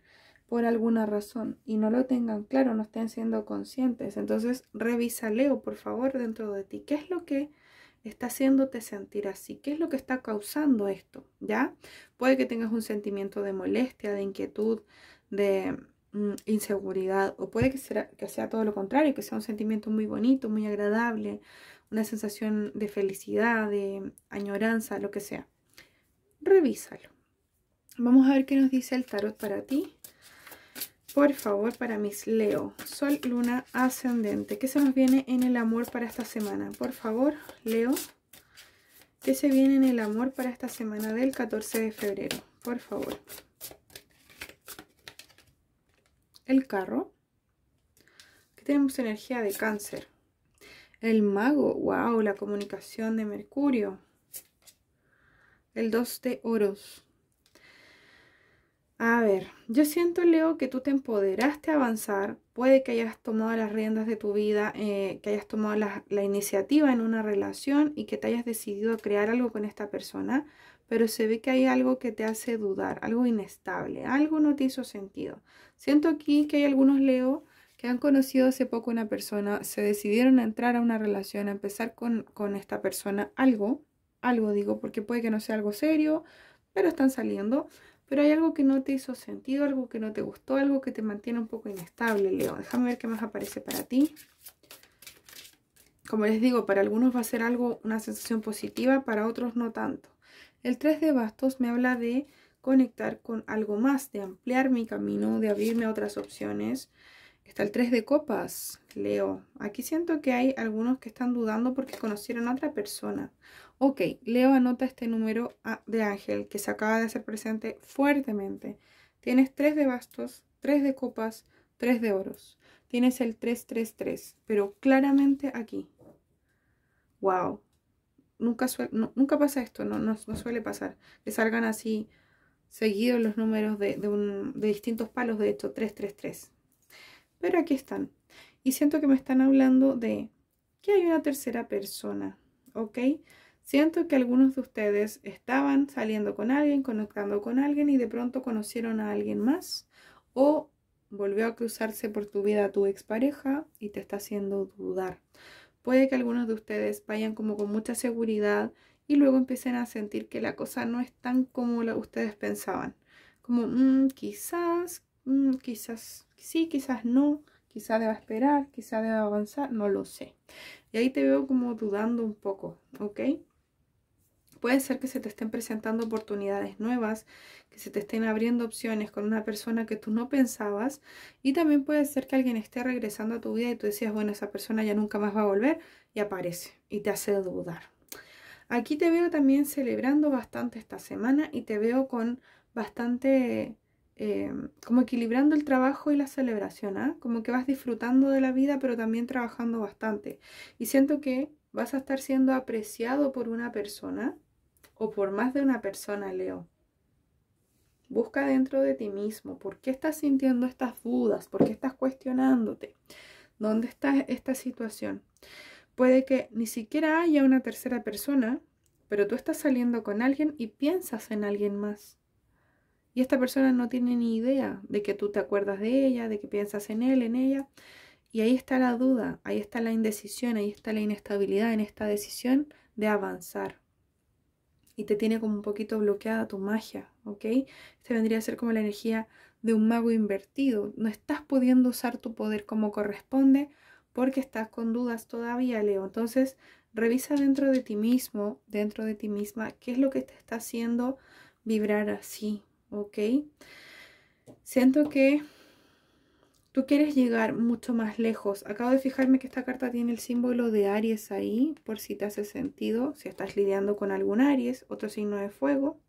por alguna razón y no lo tengan claro, no estén siendo conscientes. Entonces, revisa, Leo, por favor, dentro de ti. ¿Qué es lo que está haciéndote sentir así? ¿Qué es lo que está causando esto? ¿Ya? Puede que tengas un sentimiento de molestia, de inquietud, de mm, inseguridad, o puede que sea, que sea todo lo contrario, que sea un sentimiento muy bonito, muy agradable, una sensación de felicidad, de añoranza, lo que sea. Revísalo. Vamos a ver qué nos dice el tarot para ti por favor, para mis Leo. Sol, Luna, Ascendente. ¿Qué se nos viene en el amor para esta semana? Por favor, Leo. ¿Qué se viene en el amor para esta semana del 14 de febrero? Por favor. El carro. que tenemos energía de cáncer. El mago. Wow, la comunicación de Mercurio. El 2 de oros. A ver, yo siento, Leo, que tú te empoderaste a avanzar. Puede que hayas tomado las riendas de tu vida, eh, que hayas tomado la, iniciativa en una relación y que te hayas decidido crear algo con esta persona, pero se ve que hay algo que te hace dudar, algo inestable, algo no te hizo sentido. Siento aquí que hay algunos, Leo, que han conocido hace poco una persona, se decidieron a entrar a una relación, a empezar con esta persona algo, algo digo, porque puede que no sea algo serio, pero están saliendo pero hay algo que no te hizo sentido, algo que no te gustó, algo que te mantiene un poco inestable, Leo. Déjame ver qué más aparece para ti. Como les digo, para algunos va a ser algo, una sensación positiva, para otros no tanto. El 3 de bastos me habla de conectar con algo más, de ampliar mi camino, de abrirme a otras opciones, Está el 3 de copas, Leo. Aquí siento que hay algunos que están dudando porque conocieron a otra persona. Ok, Leo anota este número ah, de ángel que se acaba de hacer presente fuertemente. Tienes 3 de bastos, 3 de copas, 3 de oros. Tienes el 333, pero claramente aquí. Wow. Nunca, nunca pasa esto, no, no, suele pasar. Que salgan así seguidos los números de, de distintos palos, de hecho, 333. Pero aquí están. Y siento que me están hablando de que hay una tercera persona, ¿ok? Siento que algunos de ustedes estaban saliendo con alguien, conectando con alguien y de pronto conocieron a alguien más o volvió a cruzarse por tu vida tu expareja y te está haciendo dudar. Puede que algunos de ustedes vayan como con mucha seguridad y luego empiecen a sentir que la cosa no es tan como ustedes pensaban. Como mm, quizás, mm, quizás sí, quizás no, quizás deba esperar, quizás deba avanzar, no lo sé. Y ahí te veo como dudando un poco, ¿ok? Puede ser que se te estén presentando oportunidades nuevas, que se te estén abriendo opciones con una persona que tú no pensabas y también puede ser que alguien esté regresando a tu vida y tú decías, bueno, esa persona ya nunca más va a volver y aparece y te hace dudar. Aquí te veo también celebrando bastante esta semana y te veo con bastante Em, como equilibrando el trabajo y la celebración, ¿ah? como que vas disfrutando de la vida pero también trabajando bastante. Y siento que vas a estar siendo apreciado por una persona o por más de una persona, Leo. Busca dentro de ti mismo por qué estás sintiendo estas dudas, por qué estás cuestionándote, dónde está esta situación. Puede que ni siquiera haya una tercera persona, pero tú estás saliendo con alguien y piensas en alguien más. Y esta persona no tiene ni idea de que tú te acuerdas de ella, de que piensas en él, en ella. Y ahí está la duda, ahí está la indecisión, ahí está la inestabilidad en esta decisión de avanzar. Y te tiene como un poquito bloqueada tu magia, ¿ok? Este vendría a ser como la energía de un mago invertido. No estás pudiendo usar tu poder como corresponde porque estás con dudas todavía, Leo. Entonces, revisa dentro de ti mismo, dentro de ti misma, qué es lo que te está haciendo vibrar así, ¿ok? Siento que tú quieres llegar mucho más lejos. Acabo de fijarme que esta carta tiene el símbolo de Aries ahí, por si te hace sentido, si estás lidiando con algún Aries, otro signo de fuego.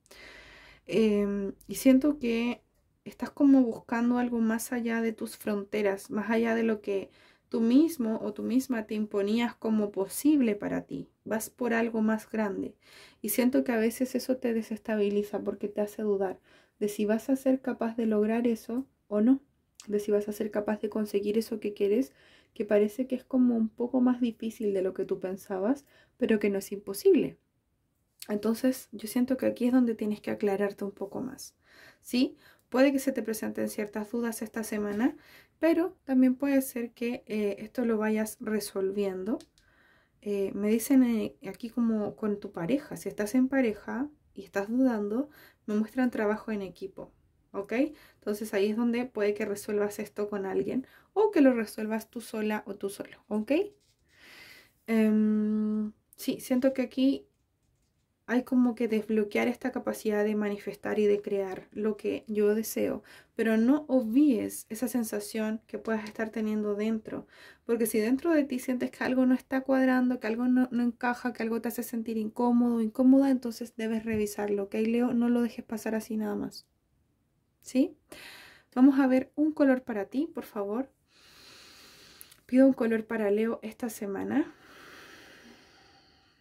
Em, y siento que estás como buscando algo más allá de tus fronteras, más allá de lo que tú mismo o tú misma te imponías como posible para ti. Vas por algo más grande. Y siento que a veces eso te desestabiliza porque te hace dudar de si vas a ser capaz de lograr eso o no, de si vas a ser capaz de conseguir eso que quieres, que parece que es como un poco más difícil de lo que tú pensabas, pero que no es imposible. Entonces, yo siento que aquí es donde tienes que aclararte un poco más. ¿Sí? Puede que se te presenten ciertas dudas esta semana, pero también puede ser que eh, esto lo vayas resolviendo. Eh, me dicen eh, aquí como con tu pareja, si estás en pareja y estás dudando, me muestran trabajo en equipo, ¿ok? Entonces ahí es donde puede que resuelvas esto con alguien o que lo resuelvas tú sola o tú solo, ¿ok? Em, sí, siento que aquí hay como que desbloquear esta capacidad de manifestar y de crear lo que yo deseo, pero no obvíes esa sensación que puedas estar teniendo dentro, porque si dentro de ti sientes que algo no está cuadrando, que algo no, encaja, que algo te hace sentir incómodo, incómoda, entonces debes revisarlo, ¿ok? Leo, no lo dejes pasar así nada más. ¿Sí? Vamos a ver un color para ti, por favor. Pido un color para Leo esta semana.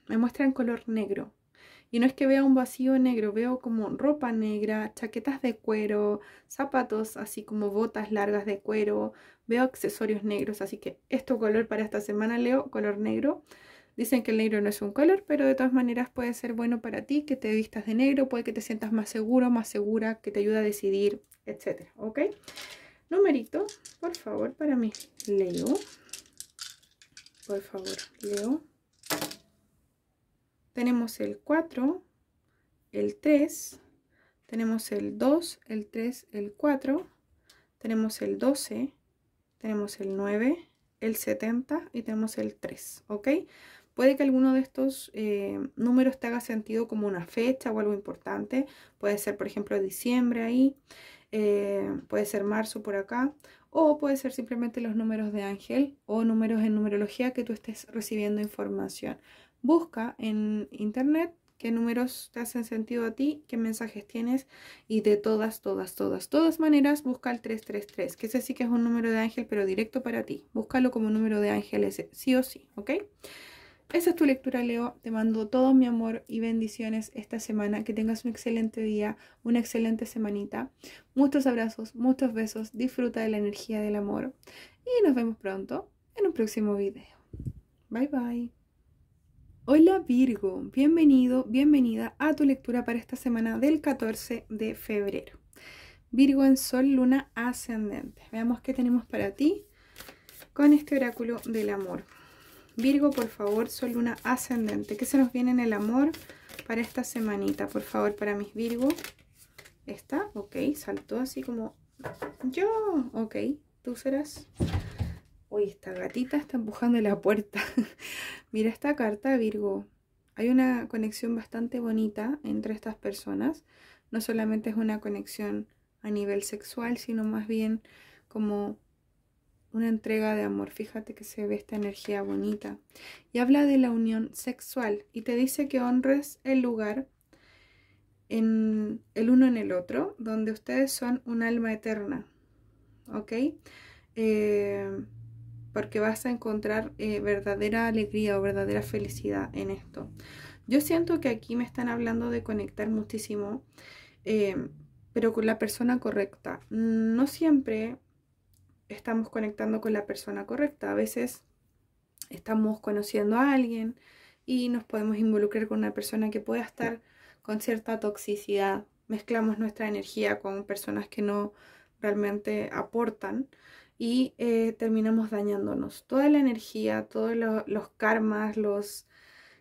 Me muestra en color negro. Y no es que vea un vacío negro, veo como ropa negra, chaquetas de cuero, zapatos así como botas largas de cuero, veo accesorios negros, así que esto color para esta semana, Leo, color negro. Dicen que el negro no es un color, pero de todas maneras puede ser bueno para ti que te vistas de negro, puede que te sientas más seguro, más segura, que te ayuda a decidir, etc. ¿ok? Numerito, por favor, para mí, Leo. Por favor, Leo tenemos el 4, el 3, tenemos el 2, el 3, el 4, tenemos el 12, tenemos el 9, el 70 y tenemos el 3, ¿ok? Puede que alguno de estos eh, números te haga sentido como una fecha o algo importante. Puede ser, por ejemplo, diciembre ahí, eh, puede ser marzo por acá, o puede ser simplemente los números de ángel o números en numerología que tú estés recibiendo información. Busca en internet qué números te hacen sentido a ti, qué mensajes tienes y de todas, todas, todas, todas maneras busca el 333, que ese sí que es un número de ángel pero directo para ti. Búscalo como número de ángeles sí o sí, ¿ok? Esa es tu lectura, Leo. Te mando todo mi amor y bendiciones esta semana. Que tengas un excelente día, una excelente semanita. Muchos abrazos, muchos besos. Disfruta de la energía del amor. Y nos vemos pronto en un próximo video. Bye bye. Hola Virgo, bienvenido, bienvenida a tu lectura para esta semana del 14 de febrero. Virgo en Sol, Luna ascendente. Veamos qué tenemos para ti con este oráculo del amor. Virgo, por favor, Sol, Luna ascendente. ¿Qué se nos viene en el amor para esta semanita? Por favor, para mis Virgo. ¿Está? Ok, saltó así como yo. Ok, tú serás. Uy, esta gatita está empujando la puerta. Mira esta carta, Virgo. Hay una conexión bastante bonita entre estas personas. No solamente es una conexión a nivel sexual, sino más bien como una entrega de amor. Fíjate que se ve esta energía bonita. Y habla de la unión sexual y te dice que honres el lugar en el uno en el otro, donde ustedes son un alma eterna. ¿Ok? Eh, porque vas a encontrar eh, verdadera alegría o verdadera felicidad en esto. Yo siento que aquí me están hablando de conectar muchísimo, em, pero con la persona correcta. No siempre estamos conectando con la persona correcta. A veces estamos conociendo a alguien y nos podemos involucrar con una persona que pueda estar con cierta toxicidad. Mezclamos nuestra energía con personas que no realmente aportan y eh, terminamos dañándonos. Toda la energía, todos los karmas, los,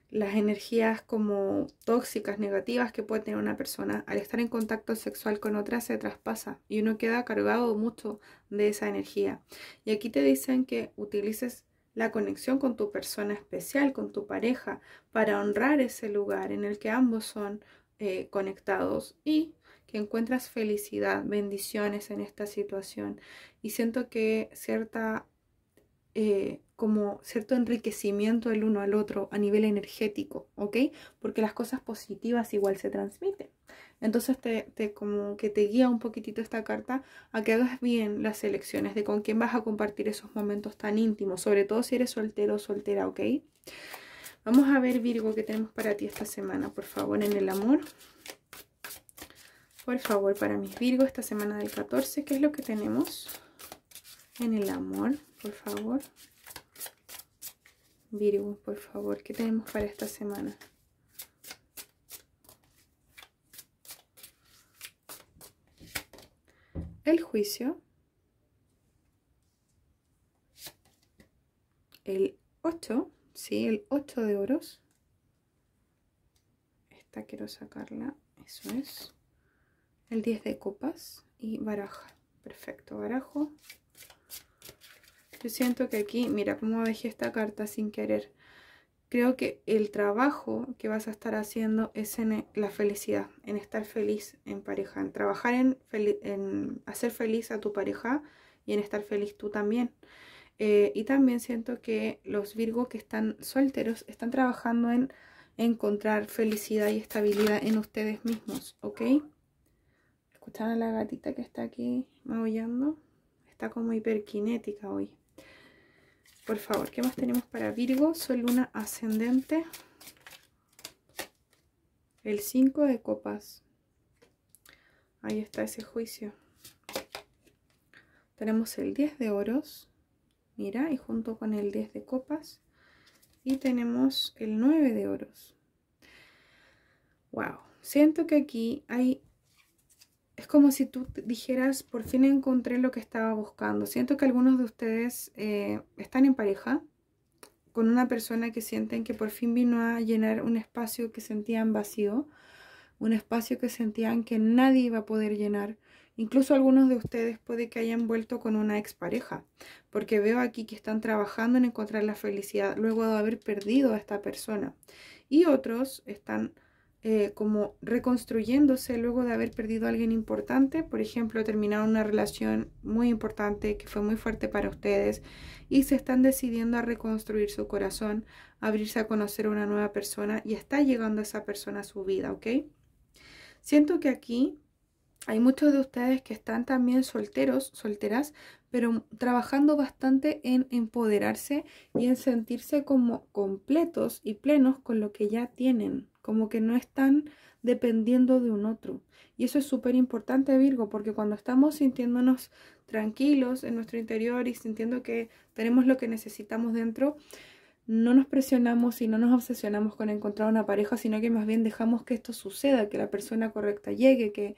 las energías como tóxicas, negativas que puede tener una persona, al estar en contacto sexual con otra se traspasa y uno queda cargado mucho de esa energía. Y aquí te dicen que utilices la conexión con tu persona especial, con tu pareja, para honrar ese lugar en el que ambos son eh, conectados y que encuentras felicidad, bendiciones en esta situación. Y siento que cierta, eh, como cierto enriquecimiento el uno al otro a nivel energético, ¿ok? Porque las cosas positivas igual se transmiten. Entonces te, como que te guía un poquitito esta carta a que hagas bien las elecciones de con quién vas a compartir esos momentos tan íntimos, sobre todo si eres soltero o soltera, ¿ok? Vamos a ver Virgo qué tenemos para ti esta semana, por favor, en el amor por favor, para mis Virgo esta semana del 14, ¿qué es lo que tenemos en el amor? Por favor. Virgo, por favor, ¿qué tenemos para esta semana? El juicio. El 8, sí, el 8 de oros. Esta quiero sacarla, eso es el 10 de copas y baraja. Perfecto, barajo. Yo siento que aquí, mira cómo dejé esta carta sin querer. Creo que el trabajo que vas a estar haciendo es en e, la felicidad, en estar feliz en pareja, en trabajar en, hacer feliz a tu pareja y en estar feliz tú también. Eh, y también siento que los Virgos que están solteros están trabajando en encontrar felicidad y estabilidad en ustedes mismos, ¿ok? Escucharon a la gatita que está aquí maullando. Está como hiperquinética hoy. Por favor, ¿qué más tenemos para Virgo? Sol luna ascendente. El 5 de copas. Ahí está ese juicio. Tenemos el 10 de oros. Mira, y junto con el 10 de copas. Y tenemos el 9 de oros. Wow. Siento que aquí hay es como si tú dijeras, por fin encontré lo que estaba buscando. Siento que algunos de ustedes eh, están en pareja con una persona que sienten que por fin vino a llenar un espacio que sentían vacío, un espacio que sentían que nadie iba a poder llenar. Incluso algunos de ustedes puede que hayan vuelto con una expareja, porque veo aquí que están trabajando en encontrar la felicidad luego de haber perdido a esta persona. Y otros están eh, como reconstruyéndose luego de haber perdido a alguien importante. Por ejemplo, terminaron una relación muy importante que fue muy fuerte para ustedes y se están decidiendo a reconstruir su corazón, abrirse a conocer a una nueva persona y está llegando esa persona a su vida, ¿ok? Siento que aquí hay muchos de ustedes que están también solteros, solteras, pero trabajando bastante en empoderarse y en sentirse como completos y plenos con lo que ya tienen, como que no están dependiendo de un otro. Y eso es súper importante, Virgo, porque cuando estamos sintiéndonos tranquilos en nuestro interior y sintiendo que tenemos lo que necesitamos dentro, no nos presionamos y no nos obsesionamos con encontrar una pareja, sino que más bien dejamos que esto suceda, que la persona correcta llegue, que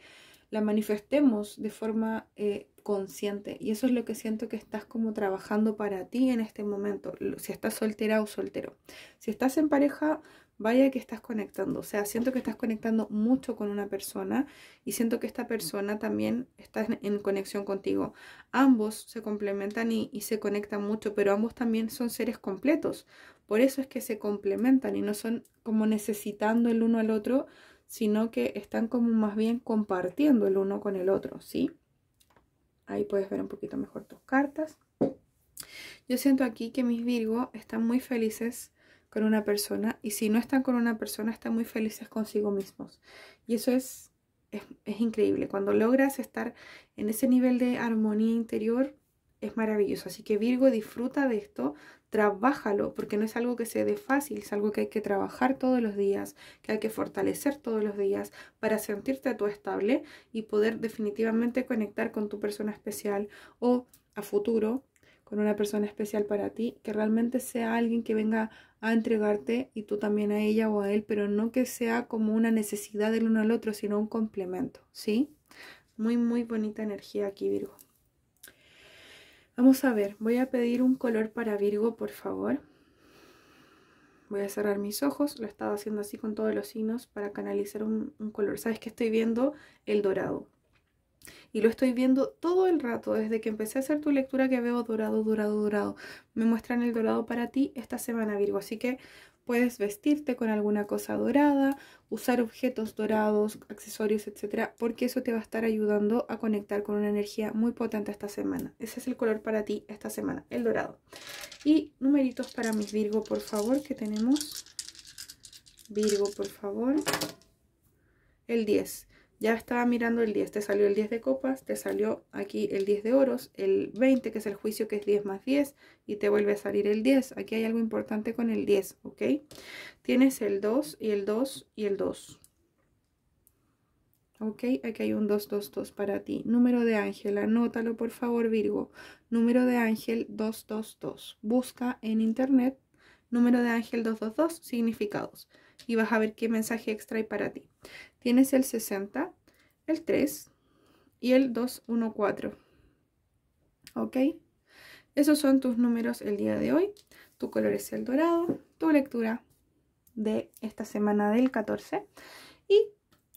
la manifestemos de forma eh, consciente. Y eso es lo que siento que estás como trabajando para ti en este momento, si estás soltera o soltero. Si estás en pareja, vaya que estás conectando. O sea, siento que estás conectando mucho con una persona y siento que esta persona también está en conexión contigo. Ambos se complementan y, se conectan mucho, pero ambos también son seres completos. Por eso es que se complementan y no son como necesitando el uno al otro, sino que están como más bien compartiendo el uno con el otro, ¿sí? Ahí puedes ver un poquito mejor tus cartas. Yo siento aquí que mis Virgo están muy felices con una persona y si no están con una persona están muy felices consigo mismos. Y eso es, es, increíble. Cuando logras estar en ese nivel de armonía interior es maravilloso. Así que Virgo disfruta de esto, trabájalo, porque no es algo que se dé fácil, es algo que hay que trabajar todos los días, que hay que fortalecer todos los días para sentirte tú estable y poder definitivamente conectar con tu persona especial o a futuro con una persona especial para ti, que realmente sea alguien que venga a entregarte y tú también a ella o a él, pero no que sea como una necesidad del uno al otro, sino un complemento, ¿sí? Muy, muy bonita energía aquí, Virgo. Vamos a ver, voy a pedir un color para Virgo, por favor. Voy a cerrar mis ojos, lo he estado haciendo así con todos los signos para canalizar un, un color. Sabes que estoy viendo el dorado. Y lo estoy viendo todo el rato, desde que empecé a hacer tu lectura que veo dorado, dorado, dorado. Me muestran el dorado para ti esta semana, Virgo. Así que puedes vestirte con alguna cosa dorada, usar objetos dorados, accesorios, etcétera, porque eso te va a estar ayudando a conectar con una energía muy potente esta semana. Ese es el color para ti esta semana, el dorado. Y numeritos para mis Virgo, por favor, que tenemos. Virgo, por favor. El 10 ya estaba mirando el 10, te salió el 10 de copas, te salió aquí el 10 de oros, el 20 que es el juicio que es 10 más 10 y te vuelve a salir el 10. Aquí hay algo importante con el 10, ¿ok? Tienes el 2 y el 2 y el 2. ¿Ok? Aquí hay un 222 para ti. Número de ángel, anótalo por favor Virgo. Número de ángel 222. Busca en internet número de ángel 222 significados y vas a ver qué mensaje extrae para ti. Tienes el 60, el 3 y el 214. ¿Ok? Esos son tus números el día de hoy. Tu color es el dorado. Tu lectura de esta semana del 14. Y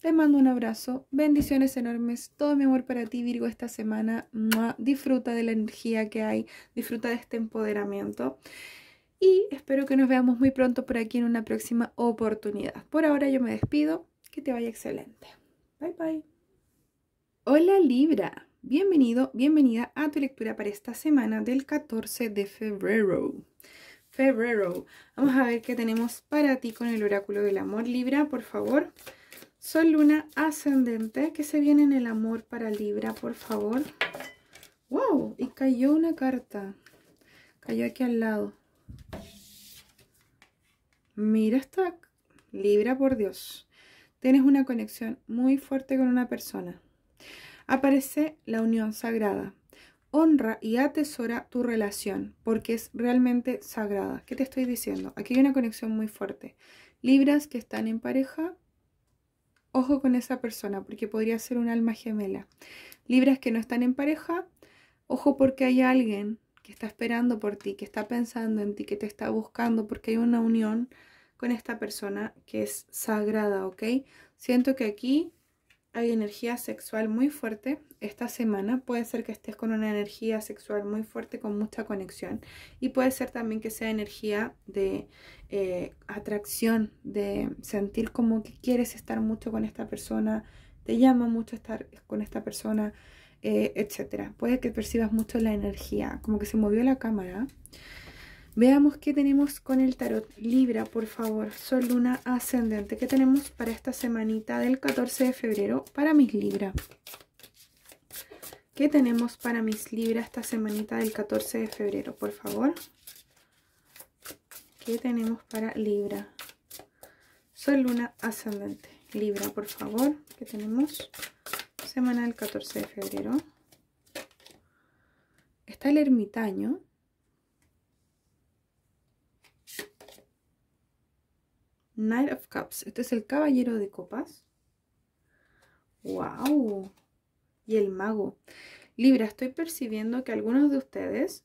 te mando un abrazo. Bendiciones enormes. Todo mi amor para ti, Virgo, esta semana. Disfruta de la energía que hay. Disfruta de este empoderamiento. Y espero que nos veamos muy pronto por aquí en una próxima oportunidad. Por ahora yo me despido. Que te vaya excelente. Bye bye. Hola Libra, bienvenido, bienvenida a tu lectura para esta semana del 14 de febrero. Febrero, vamos a ver qué tenemos para ti con el oráculo del amor Libra, por favor. Sol, luna, ascendente, que se viene en el amor para Libra, por favor. ¡Wow! Y cayó una carta. Cayó aquí al lado. Mira esta Libra, por Dios tienes una conexión muy fuerte con una persona. Aparece la unión sagrada. Honra y atesora tu relación porque es realmente sagrada. ¿Qué te estoy diciendo? Aquí hay una conexión muy fuerte. Libras que están en pareja, ojo con esa persona porque podría ser un alma gemela. Libras que no están en pareja, ojo porque hay alguien que está esperando por ti, que está pensando en ti, que te está buscando porque hay una unión con esta persona que es sagrada, ¿ok? Siento que aquí hay energía sexual muy fuerte esta semana. Puede ser que estés con una energía sexual muy fuerte, con mucha conexión. Y puede ser también que sea energía de eh, atracción, de sentir como que quieres estar mucho con esta persona, te llama mucho estar con esta persona, eh, etcétera etc. Puede que percibas mucho la energía, como que se movió la cámara. Veamos qué tenemos con el tarot Libra, por favor. Sol, luna, ascendente. ¿Qué tenemos para esta semanita del 14 de febrero para mis Libra? ¿Qué tenemos para mis Libra esta semanita del 14 de febrero, por favor? ¿Qué tenemos para Libra? Sol, luna, ascendente. Libra, por favor. ¿Qué tenemos? Semana del 14 de febrero. Está el ermitaño Knight of Cups. Este es el caballero de copas. ¡Wow! Y el mago. Libra, estoy percibiendo que algunos de ustedes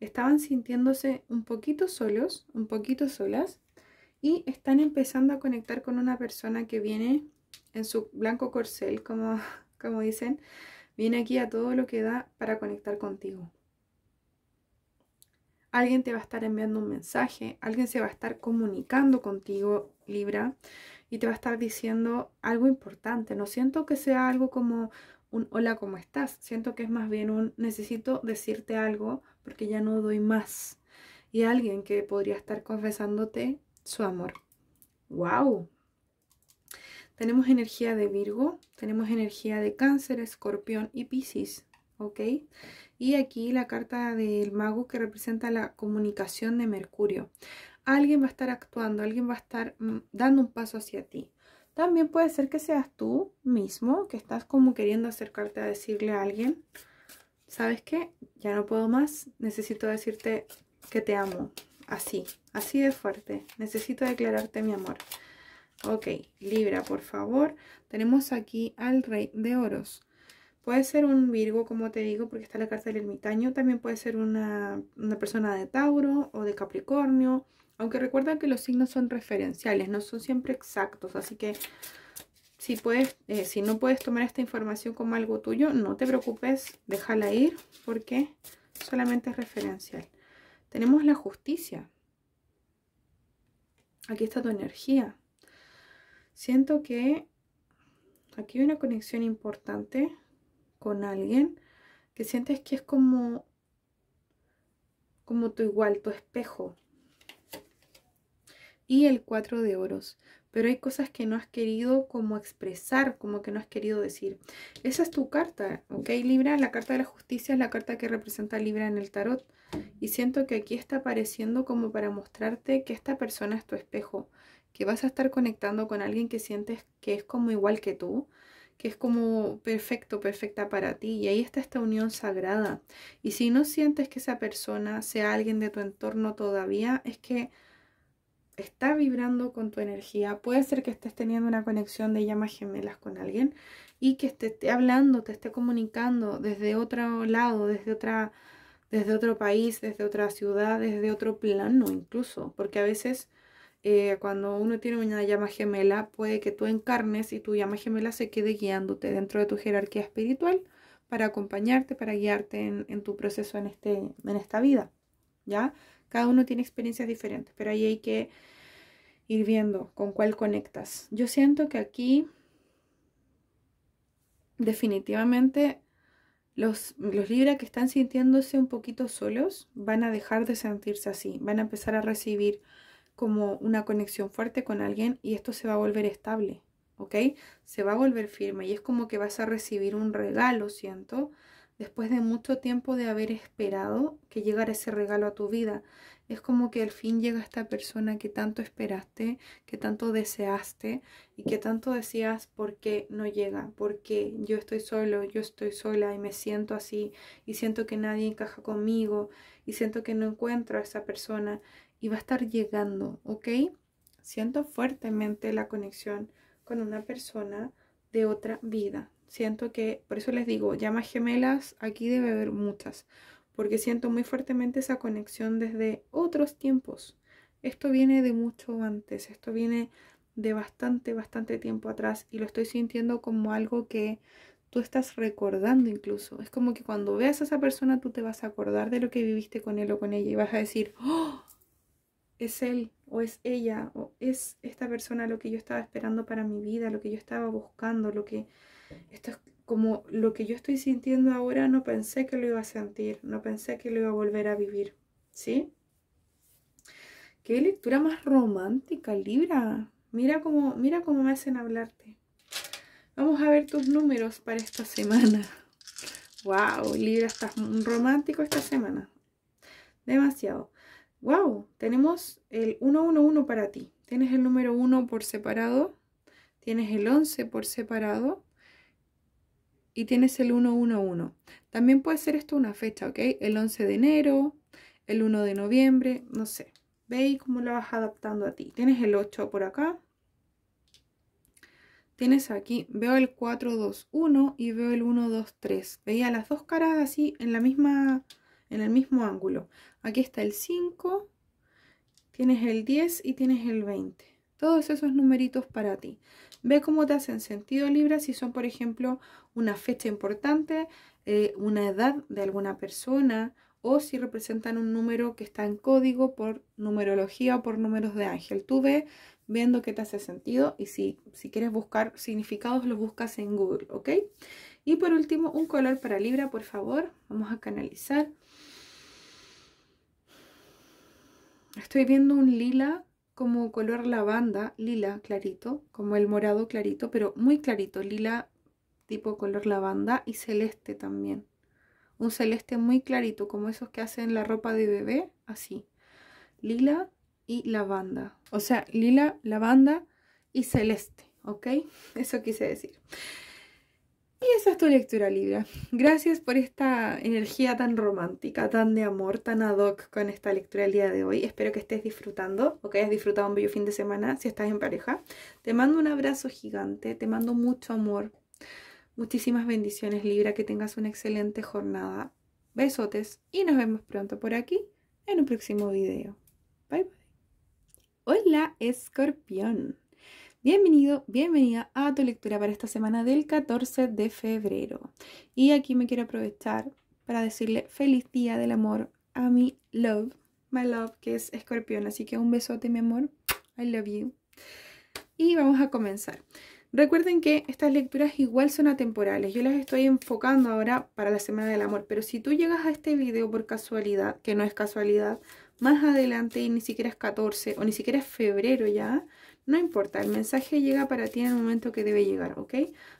estaban sintiéndose un poquito solos, un poquito solas, y están empezando a conectar con una persona que viene en su blanco corcel, como, como dicen, viene aquí a todo lo que da para conectar contigo. Alguien te va a estar enviando un mensaje, alguien se va a estar comunicando contigo Libra, y te va a estar diciendo algo importante. No siento que sea algo como un hola, ¿cómo estás? Siento que es más bien un necesito decirte algo porque ya no doy más. Y alguien que podría estar confesándote su amor. ¡Wow! Tenemos energía de Virgo, tenemos energía de Cáncer, Escorpión y Piscis, ¿ok? Y aquí la carta del mago que representa la comunicación de Mercurio alguien va a estar actuando, alguien va a estar mm, dando un paso hacia ti. También puede ser que seas tú mismo, que estás como queriendo acercarte a decirle a alguien, ¿sabes qué? Ya no puedo más, necesito decirte que te amo, así, así de fuerte, necesito declararte mi amor. Ok, Libra, por favor, tenemos aquí al Rey de Oros. Puede ser un Virgo, como te digo, porque está la carta del ermitaño. También puede ser una, una persona de Tauro o de Capricornio aunque recuerda que los signos son referenciales, no son siempre exactos, así que si, puedes, eh, si no puedes tomar esta información como algo tuyo, no te preocupes, déjala ir porque solamente es referencial. Tenemos la justicia. Aquí está tu energía. Siento que aquí hay una conexión importante con alguien que sientes que es como, como tu igual, tu espejo y el cuatro de oros. Pero hay cosas que no has querido como expresar, como que no has querido decir. Esa es tu carta, ¿ok? Libra, la carta de la justicia es la carta que representa Libra en el tarot. Y siento que aquí está apareciendo como para mostrarte que esta persona es tu espejo, que vas a estar conectando con alguien que sientes que es como igual que tú, que es como perfecto, perfecta para ti. Y ahí está esta unión sagrada. Y si no sientes que esa persona sea alguien de tu entorno todavía, es que está vibrando con tu energía. Puede ser que estés teniendo una conexión de llamas gemelas con alguien y que te esté hablando, te esté comunicando desde otro lado, desde otra desde otro país, desde otra ciudad, desde otro plano incluso, porque a veces eh, cuando uno tiene una llama gemela puede que tú encarnes y tu llama gemela se quede guiándote dentro de tu jerarquía espiritual para acompañarte, para guiarte en, tu proceso en, este, en esta vida, ¿ya? Cada uno tiene experiencias diferentes, pero ahí hay que ir viendo con cuál conectas. Yo siento que aquí definitivamente los, los que están sintiéndose un poquito solos van a dejar de sentirse así, van a empezar a recibir como una conexión fuerte con alguien y esto se va a volver estable, ¿ok? Se va a volver firme y es como que vas a recibir un regalo, siento, después de mucho tiempo de haber esperado que llegara ese regalo a tu vida. Es como que al fin llega esta persona que tanto esperaste, que tanto deseaste y que tanto decías por qué no llega, porque yo estoy solo, yo estoy sola y me siento así y siento que nadie encaja conmigo y siento que no encuentro a esa persona y va a estar llegando, ¿ok? Siento fuertemente la conexión con una persona de otra vida siento que, por eso les digo, llamas gemelas, aquí debe haber muchas, porque siento muy fuertemente esa conexión desde otros tiempos. Esto viene de mucho antes, esto viene de bastante, bastante tiempo atrás y lo estoy sintiendo como algo que tú estás recordando incluso. Es como que cuando veas a esa persona tú te vas a acordar de lo que viviste con él o con ella y vas a decir, ¡Oh! es él o es ella o es esta persona lo que yo estaba esperando para mi vida, lo que yo estaba buscando, lo que esto es como lo que yo estoy sintiendo ahora, no pensé que lo iba a sentir, no pensé que lo iba a volver a vivir, ¿sí? Qué lectura más romántica, Libra. Mira cómo, mira cómo me hacen hablarte. Vamos a ver tus números para esta semana. Wow, Libra, estás romántico esta semana. Demasiado. Wow, tenemos el 111 para ti. Tienes el número 1 por separado, tienes el 11 por separado, y tienes el 111. También puede ser esto una fecha, ¿ok? El 11 de enero, el 1 de noviembre, no sé. Veis cómo lo vas adaptando a ti. Tienes el 8 por acá. Tienes aquí, veo el 421 y veo el 123. Veía las dos caras así en la misma en el mismo ángulo. Aquí está el 5, tienes el 10 y tienes el 20. Todos esos numeritos para ti. Ve cómo te hacen sentido Libra si son, por ejemplo, una fecha importante, eh, una edad de alguna persona o si representan un número que está en código por numerología o por números de ángel. Tú ve viendo qué te hace sentido y si, si quieres buscar significados los buscas en Google, ¿ok? Y por último, un color para Libra, por favor. Vamos a canalizar. Estoy viendo un lila como color lavanda, lila clarito, como el morado clarito, pero muy clarito, lila tipo color lavanda y celeste también. Un celeste muy clarito, como esos que hacen la ropa de bebé, así. Lila y lavanda. O sea, lila, lavanda y celeste, ¿ok? Eso quise decir. Y esa es tu lectura Libra. Gracias por esta energía tan romántica, tan de amor, tan ad hoc con esta lectura el día de hoy. Espero que estés disfrutando o que hayas disfrutado un bello fin de semana si estás en pareja. Te mando un abrazo gigante, te mando mucho amor. Muchísimas bendiciones Libra, que tengas una excelente jornada. Besotes y nos vemos pronto por aquí en un próximo video. Bye bye. Hola escorpión. Bienvenido, bienvenida a tu lectura para esta semana del 14 de febrero. Y aquí me quiero aprovechar para decirle feliz día del amor a mi love, my love, que es escorpión. Así que un besote, mi amor. I love you. Y vamos a comenzar. Recuerden que estas lecturas igual son atemporales. Yo las estoy enfocando ahora para la Semana del Amor. Pero si tú llegas a este video por casualidad, que no es casualidad, más adelante y ni siquiera es 14 o ni siquiera es febrero ya, no importa, el mensaje llega para ti en el momento que debe llegar, ¿ok?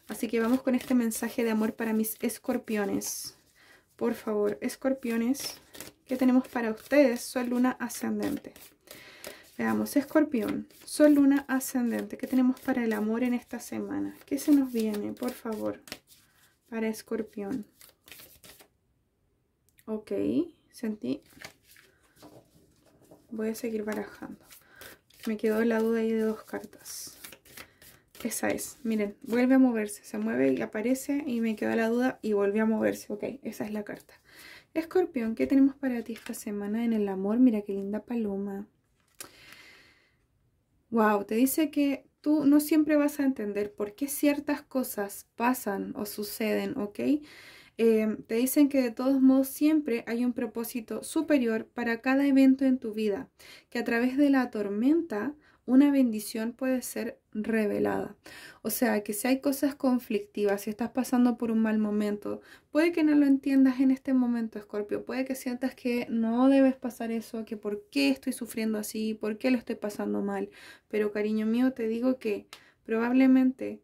Así que vamos con este mensaje de amor para mis escorpiones. Por favor, escorpiones, ¿qué tenemos para ustedes? Sol, luna, ascendente. Veamos, escorpión, sol, luna, ascendente. ¿Qué tenemos para el amor en esta semana? ¿Qué se nos viene, por favor, para escorpión? Ok, sentí. Voy a seguir barajando. Me quedó la duda ahí de dos cartas. Esa es, miren, vuelve a moverse, se mueve y aparece y me quedó la duda y vuelve a moverse. Ok, esa es la carta. Escorpión, ¿qué tenemos para ti esta semana en el amor? Mira qué linda paloma. Wow, te dice que tú no siempre vas a entender por qué ciertas cosas pasan o suceden, ¿ok? Em, te dicen que de todos modos siempre hay un propósito superior para cada evento en tu vida, que a través de la tormenta una bendición puede ser revelada. O sea, que si hay cosas conflictivas, si estás pasando por un mal momento, puede que no lo entiendas en este momento, Escorpio, puede que sientas que no debes pasar eso, que por qué estoy sufriendo así, por qué lo estoy pasando mal. Pero cariño mío, te digo que probablemente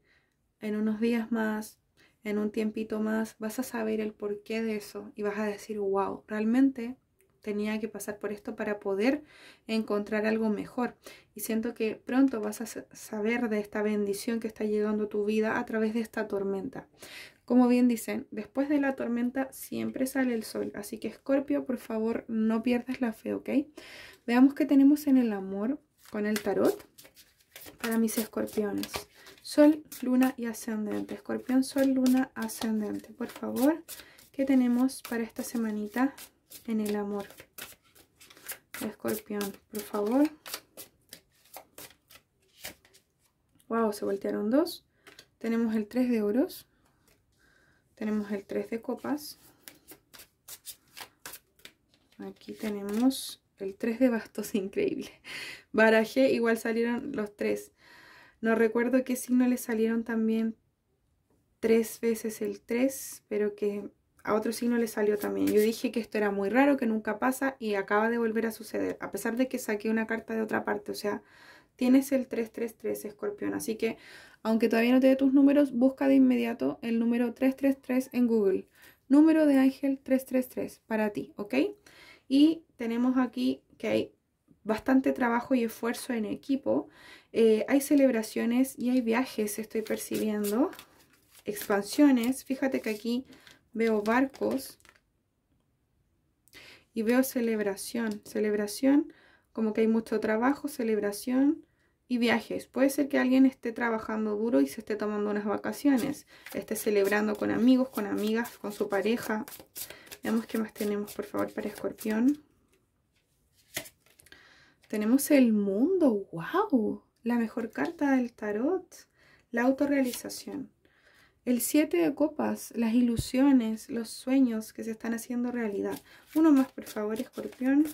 en unos días más, en un tiempito más vas a saber el porqué de eso y vas a decir, wow, realmente tenía que pasar por esto para poder encontrar algo mejor. Y siento que pronto vas a saber de esta bendición que está llegando a tu vida a través de esta tormenta. Como bien dicen, después de la tormenta siempre sale el sol. Así que Escorpio, por favor, no pierdas la fe, ¿ok? Veamos qué tenemos en el amor con el tarot para mis escorpiones. Sol, Luna y Ascendente. Escorpión, Sol, Luna, Ascendente. Por favor, ¿qué tenemos para esta semanita en el amor? Escorpión, por favor. Wow, se voltearon dos. Tenemos el 3 de oros. Tenemos el 3 de copas. Aquí tenemos el 3 de bastos, increíble. Baraje, igual salieron los tres. No recuerdo qué signo le salieron también tres veces el 3, pero que a otro signo le salió también. Yo dije que esto era muy raro, que nunca pasa y acaba de volver a suceder, a pesar de que saqué una carta de otra parte, o sea, tienes el 333 escorpión, así que aunque todavía no te dé tus números, busca de inmediato el número 333 en Google. Número de ángel 333 para ti, ¿ok? Y tenemos aquí que hay bastante trabajo y esfuerzo en equipo eh, hay celebraciones y hay viajes, estoy percibiendo. Expansiones. Fíjate que aquí veo barcos. Y veo celebración. Celebración, como que hay mucho trabajo, celebración y viajes. Puede ser que alguien esté trabajando duro y se esté tomando unas vacaciones. Esté celebrando con amigos, con amigas, con su pareja. Veamos qué más tenemos, por favor, para escorpión. Tenemos el mundo, wow la mejor carta del tarot, la autorrealización. El siete de copas, las ilusiones, los sueños que se están haciendo realidad. Uno más, por favor, escorpión.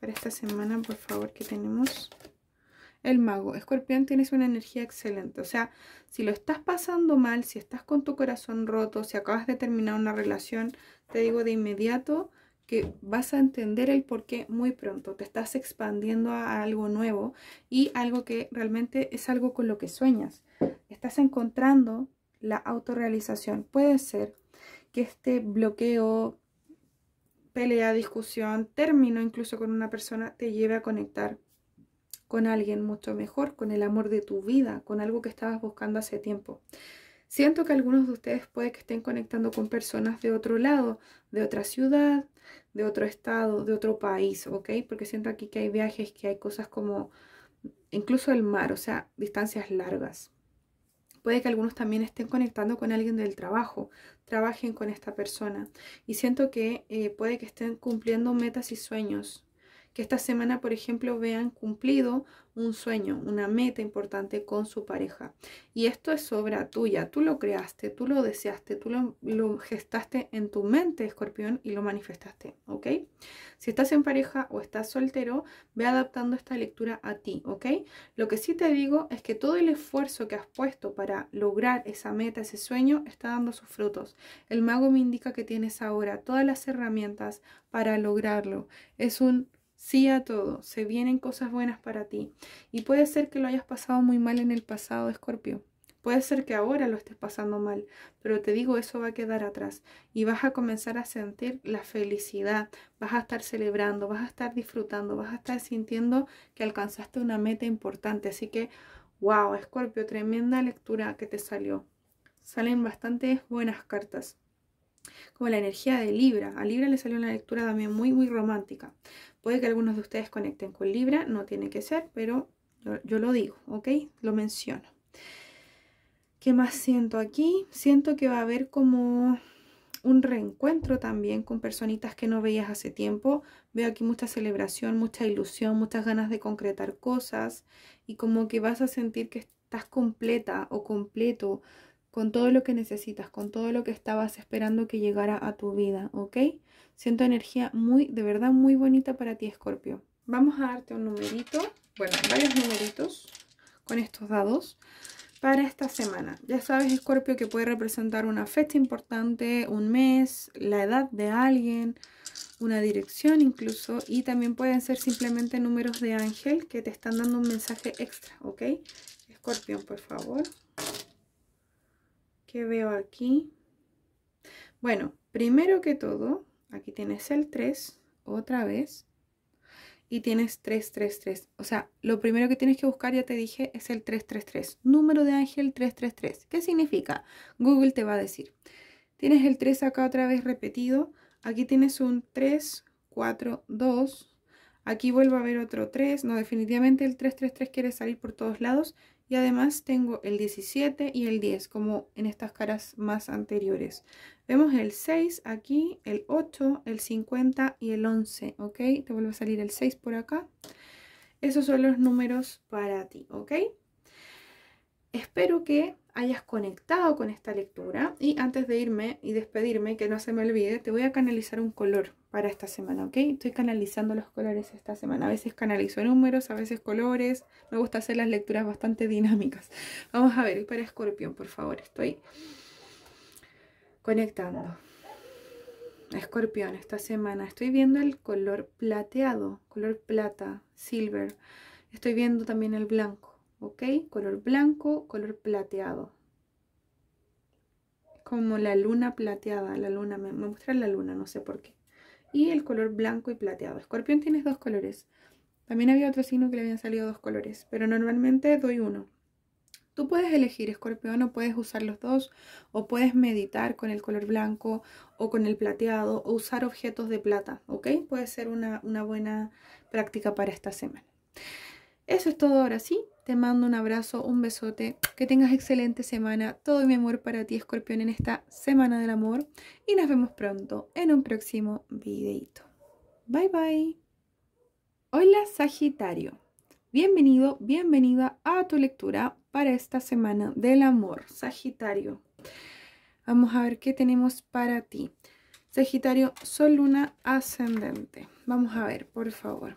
Para esta semana, por favor, que tenemos el mago. Escorpión, tienes una energía excelente. O sea, si lo estás pasando mal, si estás con tu corazón roto, si acabas de terminar una relación, te digo de inmediato, que vas a entender el por qué muy pronto. Te estás expandiendo a algo nuevo y algo que realmente es algo con lo que sueñas. Estás encontrando la autorrealización. Puede ser que este bloqueo, pelea, discusión, término incluso con una persona te lleve a conectar con alguien mucho mejor, con el amor de tu vida, con algo que estabas buscando hace tiempo. Siento que algunos de ustedes puede que estén conectando con personas de otro lado, de otra ciudad, de otro estado, de otro país, ¿ok? Porque siento aquí que hay viajes, que hay cosas como incluso el mar, o sea, distancias largas. Puede que algunos también estén conectando con alguien del trabajo, trabajen con esta persona. Y siento que eh, puede que estén cumpliendo metas y sueños que esta semana, por ejemplo, vean cumplido un sueño, una meta importante con su pareja. Y esto es obra tuya, tú lo creaste, tú lo deseaste, tú lo, gestaste en tu mente, escorpión, y lo manifestaste, ¿ok? Si estás en pareja o estás soltero, ve adaptando esta lectura a ti, ¿ok? Lo que sí te digo es que todo el esfuerzo que has puesto para lograr esa meta, ese sueño, está dando sus frutos. El mago me indica que tienes ahora todas las herramientas para lograrlo. Es un Sí a todo, se vienen cosas buenas para ti. Y puede ser que lo hayas pasado muy mal en el pasado, Escorpio. Puede ser que ahora lo estés pasando mal, pero te digo, eso va a quedar atrás y vas a comenzar a sentir la felicidad, vas a estar celebrando, vas a estar disfrutando, vas a estar sintiendo que alcanzaste una meta importante. Así que, wow, Escorpio, tremenda lectura que te salió. Salen bastantes buenas cartas como la energía de Libra. A Libra le salió una lectura también muy, muy romántica. Puede que algunos de ustedes conecten con Libra, no tiene que ser, pero yo, lo digo, ¿ok? Lo menciono. ¿Qué más siento aquí? Siento que va a haber como un reencuentro también con personitas que no veías hace tiempo. Veo aquí mucha celebración, mucha ilusión, muchas ganas de concretar cosas y como que vas a sentir que estás completa o completo con todo lo que necesitas, con todo lo que estabas esperando que llegara a tu vida, ¿ok? Siento energía muy, de verdad, muy bonita para ti, Escorpio. Vamos a darte un numerito, bueno, varios numeritos con estos dados para esta semana. Ya sabes, Escorpio, que puede representar una fecha importante, un mes, la edad de alguien, una dirección incluso, y también pueden ser simplemente números de ángel que te están dando un mensaje extra, ¿ok? Scorpio, por favor. ¿Qué veo aquí? Bueno, primero que todo, aquí tienes el 3, otra vez, y tienes 333. O sea, lo primero que tienes que buscar, ya te dije, es el 333. Número de ángel 333. ¿Qué significa? Google te va a decir. Tienes el 3 acá otra vez repetido. Aquí tienes un 3, 4, 2. Aquí vuelvo a ver otro 3. No, definitivamente el 333 quiere salir por todos lados y además tengo el 17 y el 10 como en estas caras más anteriores. Vemos el 6 aquí, el 8, el 50 y el 11, ¿ok? Te vuelve a salir el 6 por acá. Esos son los números para ti, ¿ok? Espero que hayas conectado con esta lectura y antes de irme y despedirme, que no se me olvide, te voy a canalizar un color para esta semana, ¿ok? Estoy canalizando los colores esta semana. A veces canalizo números, a veces colores. Me gusta hacer las lecturas bastante dinámicas. Vamos a ver, para escorpión, por favor, estoy conectando. Escorpión, esta semana estoy viendo el color plateado, color plata, silver. Estoy viendo también el blanco ¿ok? Color blanco, color plateado. Como la luna plateada, la luna, me, muestra la luna, no sé por qué. Y el color blanco y plateado. Escorpión tienes dos colores. También había otro signo que le habían salido dos colores, pero normalmente doy uno. Tú puedes elegir escorpión o puedes usar los dos, o puedes meditar con el color blanco o con el plateado, o usar objetos de plata, ¿ok? Puede ser una buena práctica para esta semana. Eso es todo ahora sí. Te mando un abrazo, un besote, que tengas excelente semana. Todo mi amor para ti, escorpión, en esta semana del amor. Y nos vemos pronto en un próximo videito. Bye bye. Hola Sagitario. Bienvenido, bienvenida a tu lectura para esta semana del amor, Sagitario. Vamos a ver qué tenemos para ti. Sagitario, Sol, Luna, Ascendente. Vamos a ver, por favor.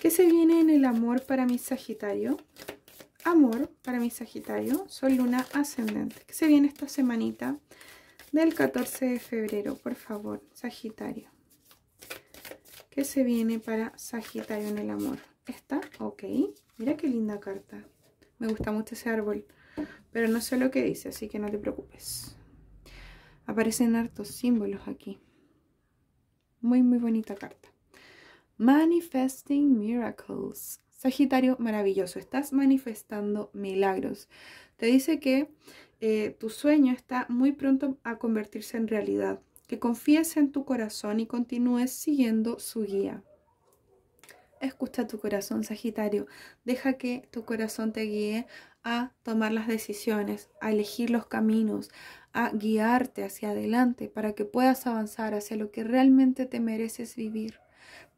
¿Qué se viene en el amor para mi Sagitario? Amor para mi Sagitario, Sol Luna Ascendente. ¿Qué se viene esta semanita del 14 de febrero? Por favor, Sagitario. ¿Qué se viene para Sagitario en el amor? ¿Esta? Ok. Mira qué linda carta. Me gusta mucho ese árbol. Pero no sé lo que dice, así que no te preocupes. Aparecen hartos símbolos aquí. Muy, muy bonita carta. Manifesting Miracles. Sagitario, maravilloso, estás manifestando milagros. Te dice que eh, tu sueño está muy pronto a convertirse en realidad, que confíes en tu corazón y continúes siguiendo su guía. Escucha tu corazón, Sagitario. Deja que tu corazón te guíe a tomar las decisiones, a elegir los caminos, a guiarte hacia adelante para que puedas avanzar hacia lo que realmente te mereces vivir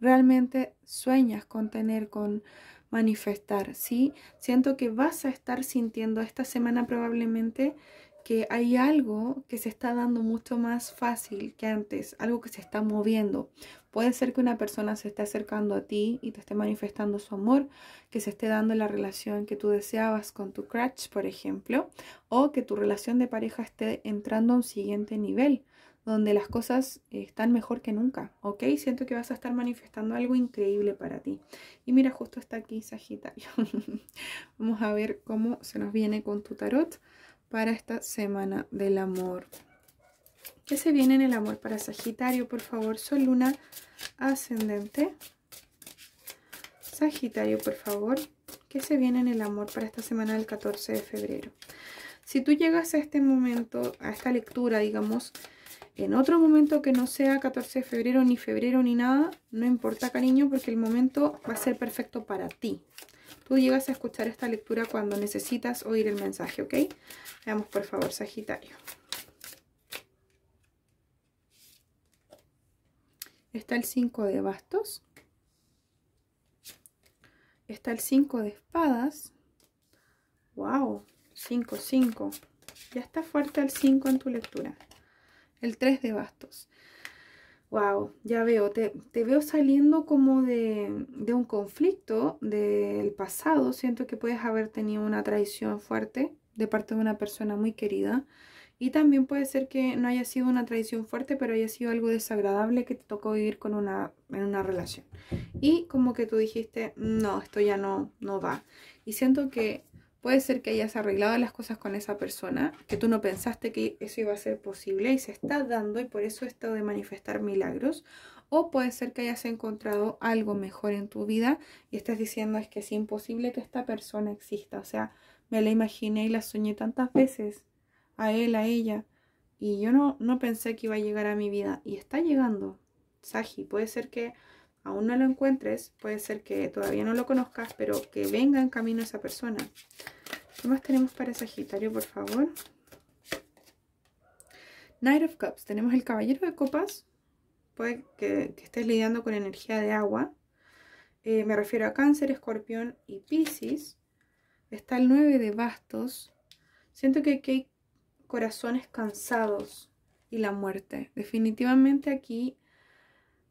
realmente sueñas con tener, con manifestar, ¿sí? Siento que vas a estar sintiendo esta semana probablemente que hay algo que se está dando mucho más fácil que antes, algo que se está moviendo. Puede ser que una persona se esté acercando a ti y te esté manifestando su amor, que se esté dando la relación que tú deseabas con tu crush, por ejemplo, o que tu relación de pareja esté entrando a un siguiente nivel donde las cosas están mejor que nunca, ¿ok? Siento que vas a estar manifestando algo increíble para ti. Y mira, justo está aquí Sagitario. Vamos a ver cómo se nos viene con tu tarot para esta semana del amor. ¿Qué se viene en el amor para Sagitario? Por favor, Sol Luna Ascendente. Sagitario, por favor, ¿qué se viene en el amor para esta semana del 14 de febrero? Si tú llegas a este momento, a esta lectura, digamos, en otro momento que no sea 14 de febrero, ni febrero, ni nada, no importa cariño, porque el momento va a ser perfecto para ti. Tú llegas a escuchar esta lectura cuando necesitas oír el mensaje, ¿ok? Veamos por favor, Sagitario. Está el 5 de bastos. Está el 5 de espadas. ¡Wow! 5, 5. Ya está fuerte el 5 en tu lectura. El 3 de bastos. Wow, ya veo, te, te veo saliendo como de, de un conflicto del pasado. Siento que puedes haber tenido una traición fuerte de parte de una persona muy querida. Y también puede ser que no haya sido una traición fuerte, pero haya sido algo desagradable que te tocó vivir con una, en una relación. Y como que tú dijiste, no, esto ya no, no va. Y siento que Puede ser que hayas arreglado las cosas con esa persona, que tú no pensaste que eso iba a ser posible y se está dando y por eso esto de manifestar milagros. O puede ser que hayas encontrado algo mejor en tu vida y estás diciendo es que es imposible que esta persona exista. O sea, me la imaginé y la soñé tantas veces, a él, a ella, y yo no, no pensé que iba a llegar a mi vida y está llegando. Saji, puede ser que aún no lo encuentres, puede ser que todavía no lo conozcas, pero que venga en camino esa persona. ¿Qué más tenemos para Sagitario, por favor? Knight of Cups. Tenemos el Caballero de Copas. Puede que, estés lidiando con energía de agua. Eh, me refiero a Cáncer, Escorpión y Piscis. Está el 9 de bastos. Siento que aquí hay corazones cansados y la muerte. Definitivamente aquí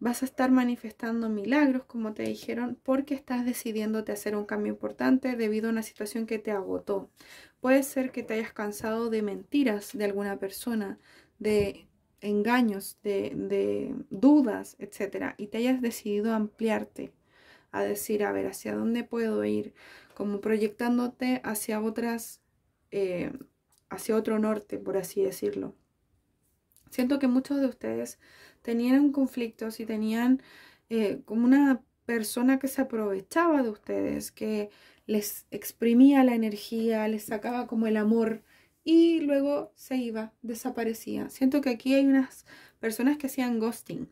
Vas a estar manifestando milagros, como te dijeron, porque estás decidiéndote a hacer un cambio importante debido a una situación que te agotó. Puede ser que te hayas cansado de mentiras de alguna persona, de engaños, de, dudas, etc. Y te hayas decidido a ampliarte, a decir, a ver, hacia dónde puedo ir, como proyectándote hacia otras, eh, hacia otro norte, por así decirlo. Siento que muchos de ustedes tenían conflictos conflicto, tenían eh, como una persona que se aprovechaba de ustedes, que les exprimía la energía, les sacaba como el amor y luego se iba, desaparecía. Siento que aquí hay unas personas que hacían ghosting,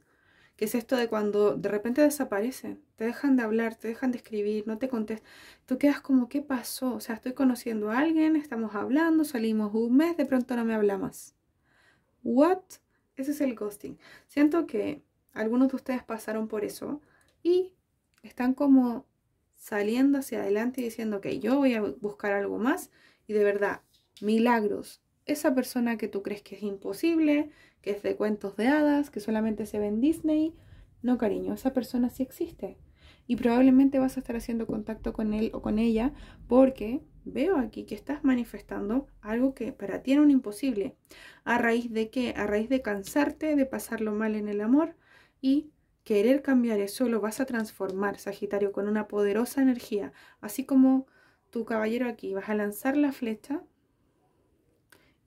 que es esto de cuando de repente desaparecen, te dejan de hablar, te dejan de escribir, no te contestan. Tú quedas como, ¿qué pasó? O sea, estoy conociendo a alguien, estamos hablando, salimos un mes, de pronto no me habla más. ¿What? Ese es el ghosting. Siento que algunos de ustedes pasaron por eso y están como saliendo hacia adelante y diciendo, que yo voy a buscar algo más y de verdad, milagros. Esa persona que tú crees que es imposible, que es de cuentos de hadas, que solamente se ve en Disney, no cariño, esa persona sí existe. Y probablemente vas a estar haciendo contacto con él o con ella porque veo aquí que estás manifestando algo que para ti era un imposible. ¿A raíz de qué? A raíz de cansarte, de pasarlo mal en el amor y querer cambiar eso lo vas a transformar, Sagitario, con una poderosa energía. Así como tu caballero aquí, vas a lanzar la flecha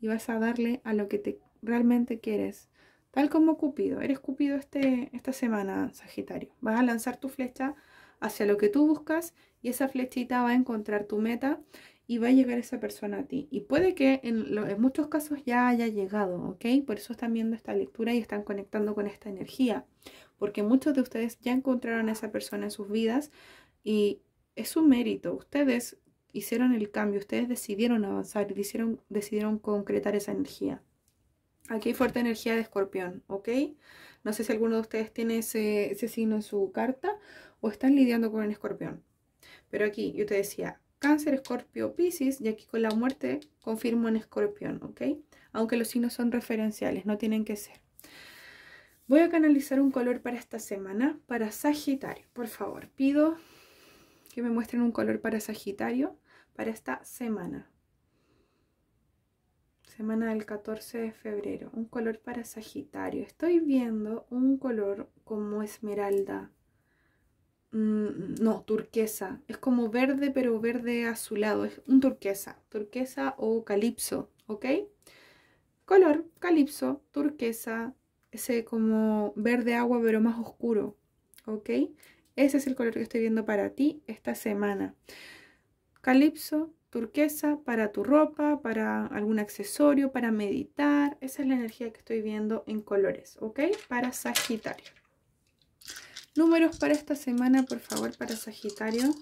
y vas a darle a lo que te realmente quieres. Tal como Cupido, eres Cupido este, esta semana, Sagitario. Vas a lanzar tu flecha hacia lo que tú buscas y esa flechita va a encontrar tu meta y va a llegar esa persona a ti. Y puede que en, muchos casos ya haya llegado, ¿ok? Por eso están viendo esta lectura y están conectando con esta energía, porque muchos de ustedes ya encontraron a esa persona en sus vidas y es un mérito. Ustedes hicieron el cambio, ustedes decidieron avanzar, y decidieron concretar esa energía. Aquí hay fuerte energía de escorpión, ¿ok? No sé si alguno de ustedes tiene ese, ese signo en su carta o están lidiando con un escorpión. Pero aquí yo te decía, Cáncer, Escorpio, piscis y aquí con la muerte confirmo en Escorpión, ¿ok? Aunque los signos son referenciales, no tienen que ser. Voy a canalizar un color para esta semana, para Sagitario. Por favor, pido que me muestren un color para Sagitario para esta semana. Semana del 14 de febrero, un color para Sagitario. Estoy viendo un color como esmeralda, Mm, no, turquesa. Es como verde, pero verde azulado. Es un turquesa. Turquesa o calipso, ¿ok? Color, calipso, turquesa, ese como verde agua, pero más oscuro, ¿ok? Ese es el color que estoy viendo para ti esta semana. Calipso, turquesa, para tu ropa, para algún accesorio, para meditar. Esa es la energía que estoy viendo en colores, ¿ok? Para Sagitario. Números para esta semana, por favor, para Sagitario.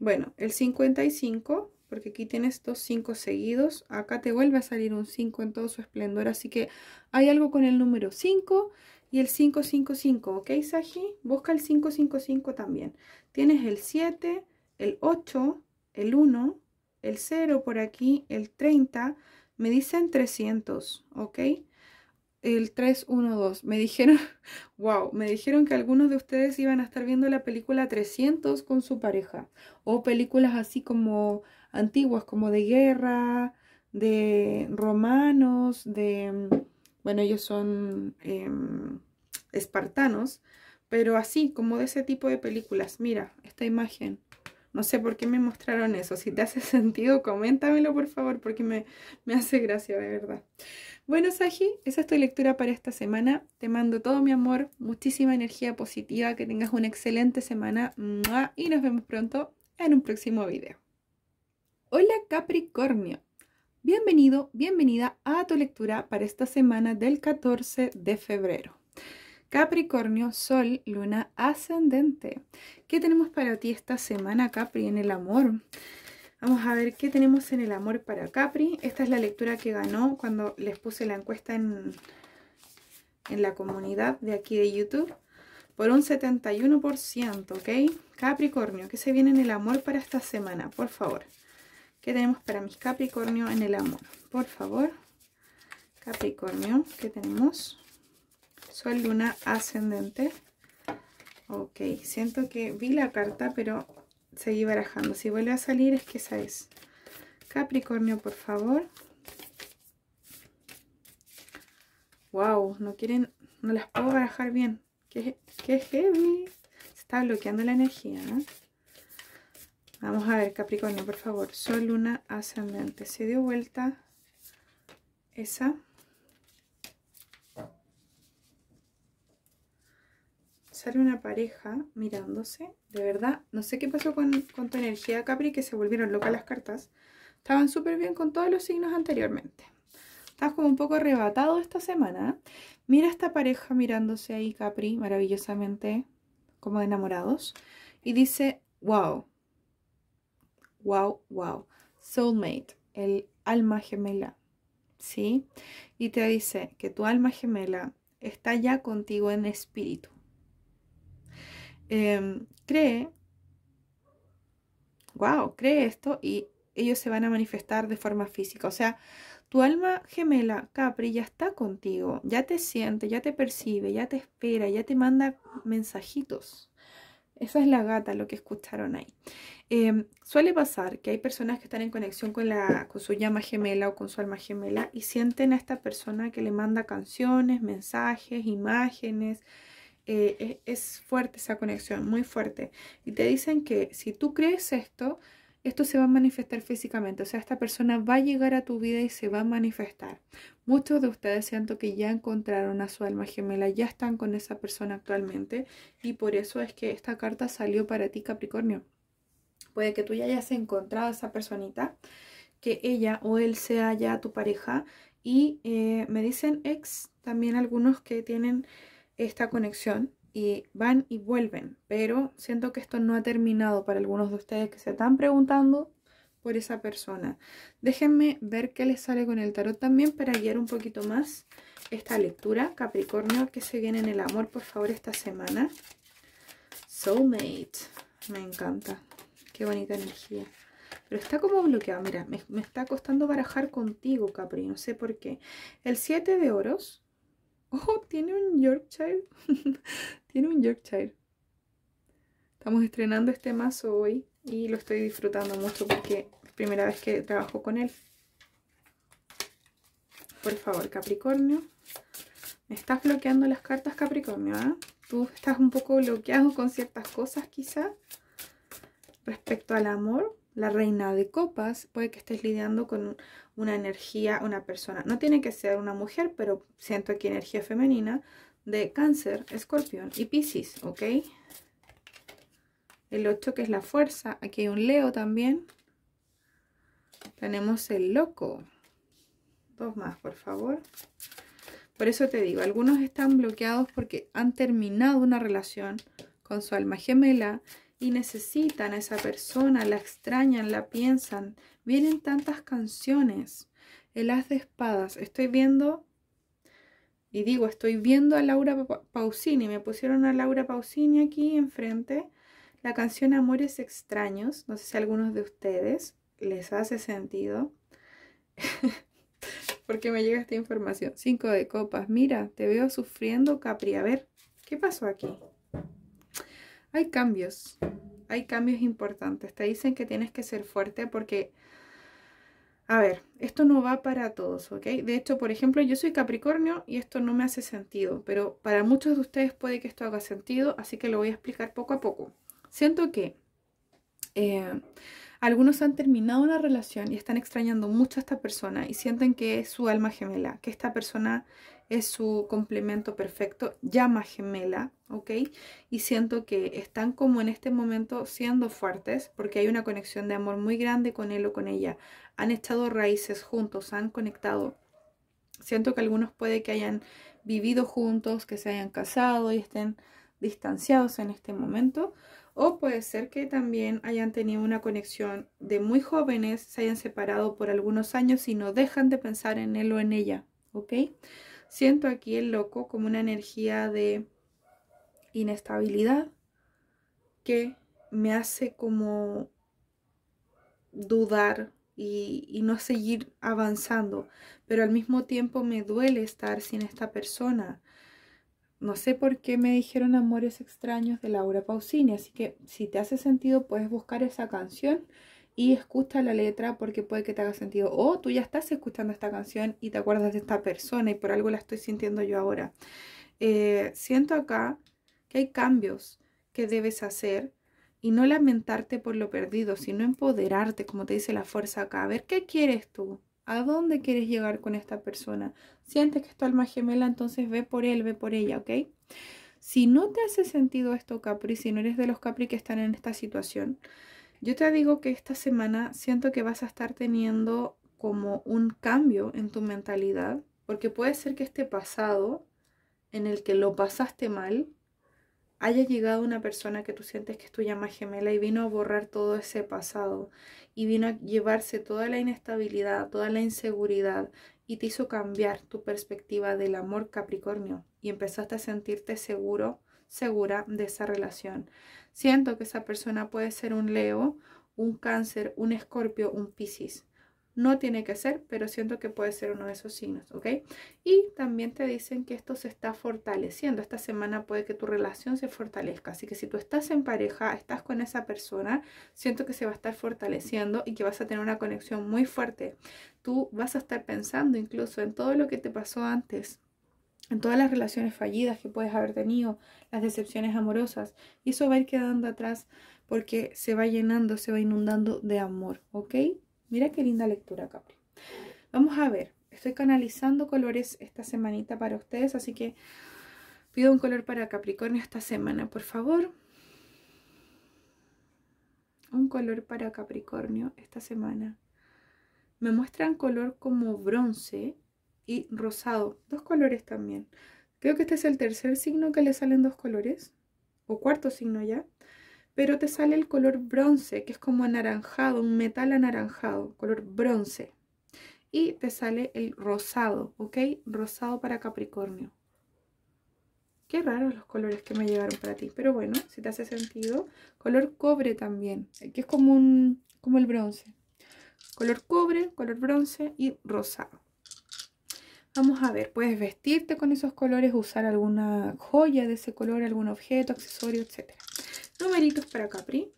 Bueno, el 55, porque aquí tienes dos 5 seguidos. Acá te vuelve a salir un 5 en todo su esplendor, así que hay algo con el número 5 y el 555, ¿ok, Sagi? Busca el 555 también. Tienes el 7, el 8, el 1, el 0 por aquí, el 30. Me dicen 300, ¿ok? el 312. Me dijeron, wow, me dijeron que algunos de ustedes iban a estar viendo la película 300 con su pareja. O películas así como antiguas, como de guerra, de romanos, de, bueno, ellos son em, espartanos, pero así, como de ese tipo de películas. Mira, esta imagen. No sé por qué me mostraron eso. Si te hace sentido, coméntamelo por favor, porque me, hace gracia, de verdad. Bueno, Saji, esa es tu lectura para esta semana. Te mando todo mi amor, muchísima energía positiva, que tengas una excelente semana y nos vemos pronto en un próximo video. Hola Capricornio, bienvenido, bienvenida a tu lectura para esta semana del 14 de febrero. Capricornio, Sol, Luna, Ascendente. ¿Qué tenemos para ti esta semana, Capri, en el amor? Vamos a ver qué tenemos en el amor para Capri. Esta es la lectura que ganó cuando les puse la encuesta en, en la comunidad de aquí de YouTube por un 71%, ¿ok? Capricornio, ¿qué se viene en el amor para esta semana? Por favor. ¿Qué tenemos para mis Capricornio en el amor? Por favor. Capricornio, ¿qué tenemos? Sol, Luna, Ascendente. Ok, siento que vi la carta, pero seguí barajando. Si vuelve a salir es que esa es. Capricornio, por favor. Wow, no quieren, no las puedo barajar bien. Qué, qué heavy. Se está bloqueando la energía, Vamos a ver, Capricornio, por favor. Sol, Luna, Ascendente. Se dio vuelta esa. sale una pareja mirándose. De verdad, no sé qué pasó con, tu energía, Capri, que se volvieron locas las cartas. Estaban súper bien con todos los signos anteriormente. Estás como un poco arrebatado esta semana. Mira esta pareja mirándose ahí, Capri, maravillosamente, como enamorados. Y dice, wow, wow, wow, soulmate, el alma gemela. ¿Sí? Y te dice que tu alma gemela está ya contigo en espíritu. Em, cree, wow, cree esto y ellos se van a manifestar de forma física. O sea, tu alma gemela, Capri, ya está contigo, ya te siente, ya te percibe, ya te espera, ya te manda mensajitos. Esa es la gata, lo que escucharon ahí. Em, suele pasar que hay personas que están en conexión con, con su llama gemela o con su alma gemela y sienten a esta persona que le manda canciones, mensajes, imágenes, eh, es, fuerte esa conexión, muy fuerte. Y te dicen que si tú crees esto, esto se va a manifestar físicamente. O sea, esta persona va a llegar a tu vida y se va a manifestar. Muchos de ustedes siento que ya encontraron a su alma gemela, ya están con esa persona actualmente. Y por eso es que esta carta salió para ti, Capricornio. Puede que tú ya hayas encontrado a esa personita, que ella o él sea ya tu pareja. Y eh, me dicen ex, también algunos que tienen esta conexión y van y vuelven, pero siento que esto no ha terminado para algunos de ustedes que se están preguntando por esa persona. Déjenme ver qué les sale con el tarot también para guiar un poquito más esta lectura. Capricornio, que se viene en el amor, por favor, esta semana. Soulmate, me encanta. Qué bonita energía. Pero está como bloqueado, mira, me, está costando barajar contigo, Capri, no sé por qué. El 7 de oros, Oh, tiene un Yorkshire. tiene un Yorkshire. Estamos estrenando este mazo hoy y lo estoy disfrutando mucho porque es la primera vez que trabajo con él. Por favor, Capricornio. Me estás bloqueando las cartas, Capricornio. ¿ah? Tú estás un poco bloqueado con ciertas cosas quizás Respecto al amor, la reina de copas. Puede que estés lidiando con una energía, una persona, no tiene que ser una mujer, pero siento aquí energía femenina de cáncer, escorpión y piscis, ¿ok? El 8 que es la fuerza, aquí hay un leo también. Tenemos el loco. Dos más, por favor. Por eso te digo, algunos están bloqueados porque han terminado una relación con su alma gemela y necesitan a esa persona, la extrañan, la piensan. Vienen tantas canciones. El haz de espadas. Estoy viendo, y digo, estoy viendo a Laura Pausini. Me pusieron a Laura Pausini aquí enfrente. La canción Amores extraños. No sé si a algunos de ustedes les hace sentido. porque me llega esta información. Cinco de copas. Mira, te veo sufriendo, Capri. A ver, ¿qué pasó aquí? hay cambios, hay cambios importantes. Te dicen que tienes que ser fuerte porque, a ver, esto no va para todos, ¿ok? De hecho, por ejemplo, yo soy Capricornio y esto no me hace sentido, pero para muchos de ustedes puede que esto haga sentido, así que lo voy a explicar poco a poco. Siento que... Eh, algunos han terminado una relación y están extrañando mucho a esta persona y sienten que es su alma gemela, que esta persona es su complemento perfecto, llama gemela, ¿ok? Y siento que están como en este momento siendo fuertes porque hay una conexión de amor muy grande con él o con ella. Han echado raíces juntos, han conectado. Siento que algunos puede que hayan vivido juntos, que se hayan casado y estén distanciados en este momento o puede ser que también hayan tenido una conexión de muy jóvenes, se hayan separado por algunos años y no dejan de pensar en él o en ella, ¿ok? Siento aquí el loco como una energía de inestabilidad que me hace como dudar y, y, no seguir avanzando, pero al mismo tiempo me duele estar sin esta persona, no sé por qué me dijeron Amores extraños de Laura Pausini, así que si te hace sentido puedes buscar esa canción y escucha la letra porque puede que te haga sentido. O tú ya estás escuchando esta canción y te acuerdas de esta persona y por algo la estoy sintiendo yo ahora. Eh, siento acá que hay cambios que debes hacer y no lamentarte por lo perdido, sino empoderarte, como te dice la fuerza acá. A ver, ¿qué quieres tú? ¿A dónde quieres llegar con esta persona? Sientes que es tu alma gemela, entonces ve por él, ve por ella, ¿ok? Si no te hace sentido esto, Capri, si no eres de los Capri que están en esta situación, yo te digo que esta semana siento que vas a estar teniendo como un cambio en tu mentalidad, porque puede ser que este pasado en el que lo pasaste mal, haya llegado una persona que tú sientes que es tu llama gemela y vino a borrar todo ese pasado y vino a llevarse toda la inestabilidad, toda la inseguridad y te hizo cambiar tu perspectiva del amor Capricornio y empezaste a sentirte seguro, segura de esa relación. Siento que esa persona puede ser un Leo, un Cáncer, un Escorpio, un Piscis. No tiene que ser, pero siento que puede ser uno de esos signos, ¿ok? Y también te dicen que esto se está fortaleciendo. Esta semana puede que tu relación se fortalezca. Así que si tú estás en pareja, estás con esa persona, siento que se va a estar fortaleciendo y que vas a tener una conexión muy fuerte. Tú vas a estar pensando incluso en todo lo que te pasó antes, en todas las relaciones fallidas que puedes haber tenido, las decepciones amorosas, y eso va a ir quedando atrás porque se va llenando, se va inundando de amor, ¿ok? Mira qué linda lectura, Capri. Vamos a ver. Estoy canalizando colores esta semanita para ustedes, así que pido un color para Capricornio esta semana, por favor. Un color para Capricornio esta semana. Me muestran color como bronce y rosado. Dos colores también. Creo que este es el tercer signo que le salen dos colores. O cuarto signo ya pero te sale el color bronce, que es como anaranjado, un metal anaranjado, color bronce. Y te sale el rosado, ¿ok? Rosado para Capricornio. Qué raros los colores que me llegaron para ti, pero bueno, si te hace sentido. Color cobre también, que es como, como el bronce. Color cobre, color bronce y rosado. Vamos a ver, puedes vestirte con esos colores, usar alguna joya de ese color, algún objeto, accesorio, etcétera numeritos para Capri.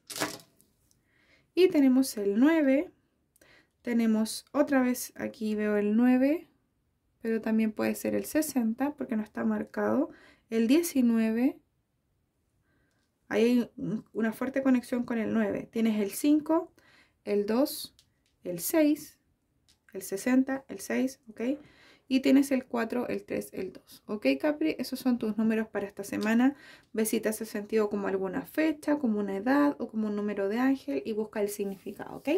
Y tenemos el 9. Tenemos otra vez, aquí veo el 9, pero también puede ser el 60 porque no está marcado. El 19. Ahí hay una fuerte conexión con el 9. Tienes el 5, el 2, el 6, el 60, el 6, ¿ok? y tienes el 4, el 3, el 2. ¿Ok, Capri? Esos son tus números para esta semana. Besitas ese sentido como alguna fecha, como una edad o como un número de ángel y busca el significado, ¿ok?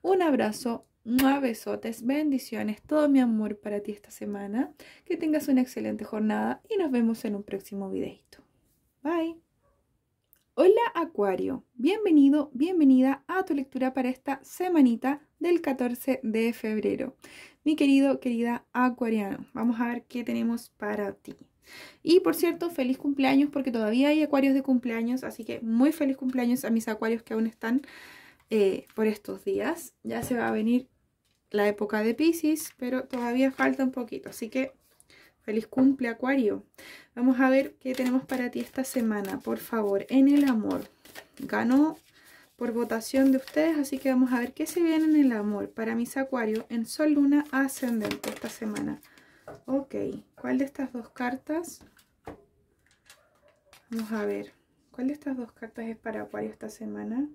Un abrazo, nueve besotes, bendiciones, todo mi amor para ti esta semana. Que tengas una excelente jornada y nos vemos en un próximo videito. Bye. Hola Acuario, bienvenido, bienvenida a tu lectura para esta semanita del 14 de febrero. Mi querido, querida Acuariano, vamos a ver qué tenemos para ti. Y por cierto, feliz cumpleaños porque todavía hay acuarios de cumpleaños, así que muy feliz cumpleaños a mis acuarios que aún están eh, por estos días. Ya se va a venir la época de Pisces, pero todavía falta un poquito, así que Feliz cumple, Acuario. Vamos a ver qué tenemos para ti esta semana, por favor, en el amor. Ganó por votación de ustedes, así que vamos a ver qué se viene en el amor para mis Acuarios en Sol, Luna, Ascendente esta semana. Ok, ¿cuál de estas dos cartas? Vamos a ver, ¿cuál de estas dos cartas es para Acuario esta semana?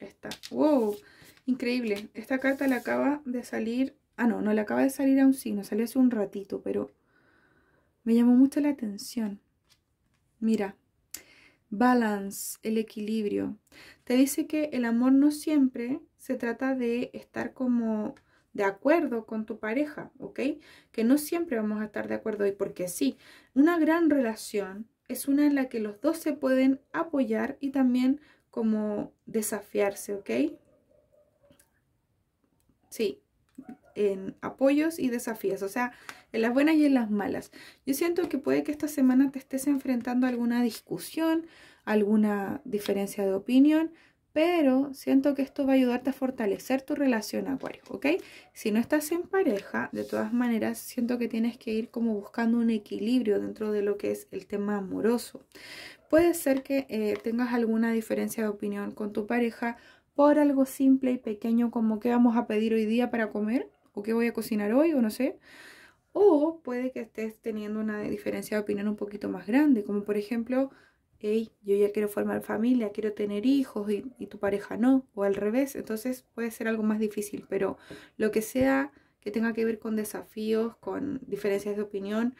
Esta. ¡Wow! Increíble. Esta carta le acaba de salir... Ah, no, no le acaba de salir a un signo. Salió hace un ratito, pero me llamó mucho la atención. Mira. Balance, el equilibrio. Te dice que el amor no siempre se trata de estar como de acuerdo con tu pareja, ¿ok? Que no siempre vamos a estar de acuerdo y porque sí, una gran relación es una en la que los dos se pueden apoyar y también como desafiarse, ¿ok? Sí, en apoyos y desafíos, o sea, en las buenas y en las malas. Yo siento que puede que esta semana te estés enfrentando a alguna discusión, alguna diferencia de opinión, pero siento que esto va a ayudarte a fortalecer tu relación acuario, ¿ok? Si no estás en pareja, de todas maneras, siento que tienes que ir como buscando un equilibrio dentro de lo que es el tema amoroso. Puede ser que eh, tengas alguna diferencia de opinión con tu pareja por algo simple y pequeño como qué vamos a pedir hoy día para comer o qué voy a cocinar hoy o no sé. O puede que estés teniendo una diferencia de opinión un poquito más grande, como por ejemplo, hey, yo ya quiero formar familia, quiero tener hijos y, y, tu pareja no, o al revés. Entonces puede ser algo más difícil, pero lo que sea que tenga que ver con desafíos, con diferencias de opinión,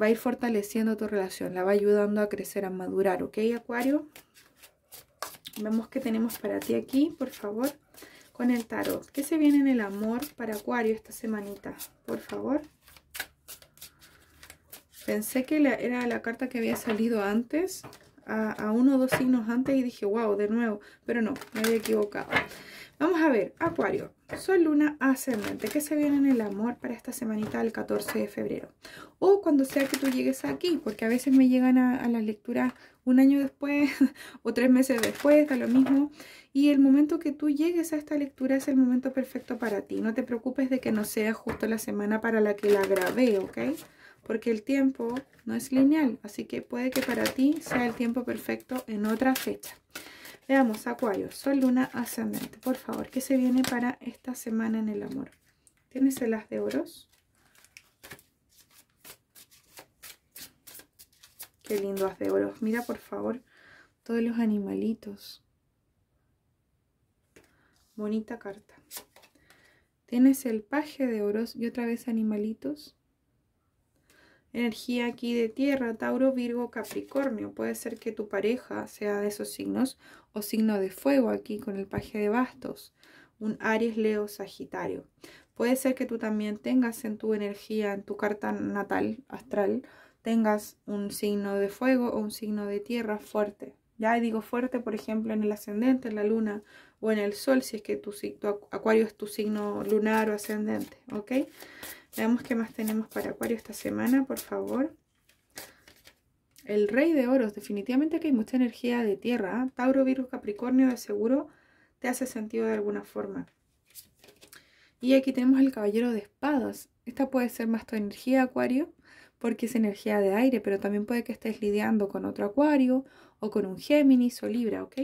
va a ir fortaleciendo tu relación, la va ayudando a crecer, a madurar, ¿ok, Acuario? Vemos que tenemos para ti aquí, por favor, con el tarot. ¿Qué se viene en el amor para Acuario esta semanita? Por favor. Pensé que era la carta que había salido antes, a, a, uno o dos signos antes, y dije, wow, de nuevo. Pero no, me había equivocado. Vamos a ver, Acuario, Sol, Luna, Ascendente, ¿qué se viene en el amor para esta semanita del 14 de febrero? O cuando sea que tú llegues aquí, porque a veces me llegan a, a las lecturas un año después o tres meses después, da lo mismo. Y el momento que tú llegues a esta lectura es el momento perfecto para ti. No te preocupes de que no sea justo la semana para la que la grabé, ¿ok? Porque el tiempo no es lineal, así que puede que para ti sea el tiempo perfecto en otra fecha. Veamos, Acuario, Sol, Luna, Ascendente. Por favor, ¿qué se viene para esta semana en el amor? ¿Tienes el as de oros? Qué lindo as de oros. Mira, por favor, todos los animalitos. Bonita carta. Tienes el paje de oros y otra vez animalitos. Energía aquí de tierra, Tauro, Virgo, Capricornio. Puede ser que tu pareja sea de esos signos signo de fuego aquí con el paje de bastos, un Aries, Leo, Sagitario. Puede ser que tú también tengas en tu energía, en tu carta natal, astral, tengas un signo de fuego o un signo de tierra fuerte. Ya digo fuerte, por ejemplo, en el ascendente, en la luna o en el sol, si es que tu, tu acuario es tu signo lunar o ascendente, ¿ok? Veamos qué más tenemos para acuario esta semana, por favor. El rey de oros, definitivamente que hay mucha energía de tierra. ¿eh? Tauro, virus, Capricornio, de seguro te hace sentido de alguna forma. Y aquí tenemos el caballero de espadas. Esta puede ser más tu energía, Acuario, porque es energía de aire, pero también puede que estés lidiando con otro Acuario o con un Géminis o Libra, ¿ok?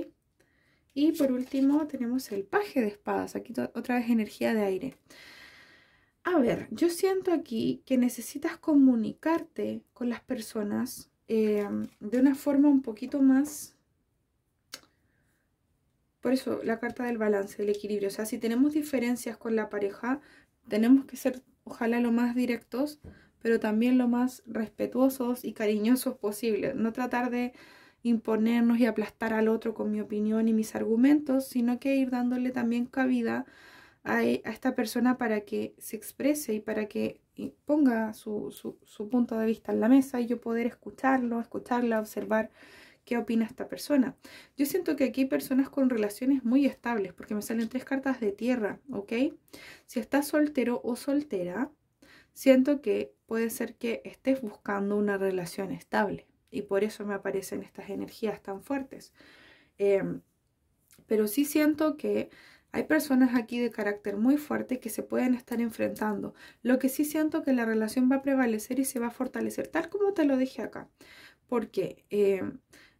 Y por último tenemos el paje de espadas. Aquí otra vez energía de aire. A ver, yo siento aquí que necesitas comunicarte con las personas eh, de una forma un poquito más... Por eso, la carta del balance, del equilibrio. O sea, si tenemos diferencias con la pareja, tenemos que ser, ojalá, lo más directos, pero también lo más respetuosos y cariñosos posible. No tratar de imponernos y aplastar al otro con mi opinión y mis argumentos, sino que ir dándole también cabida e, a, esta persona para que se exprese y para que ponga su, su, punto de vista en la mesa y yo poder escucharlo, escucharla, observar qué opina esta persona. Yo siento que aquí hay personas con relaciones muy estables porque me salen tres cartas de tierra, ¿ok? Si estás soltero o soltera, siento que puede ser que estés buscando una relación estable y por eso me aparecen estas energías tan fuertes. Em, pero sí siento que hay personas aquí de carácter muy fuerte que se pueden estar enfrentando. Lo que sí siento que la relación va a prevalecer y se va a fortalecer, tal como te lo dije acá. Porque eh,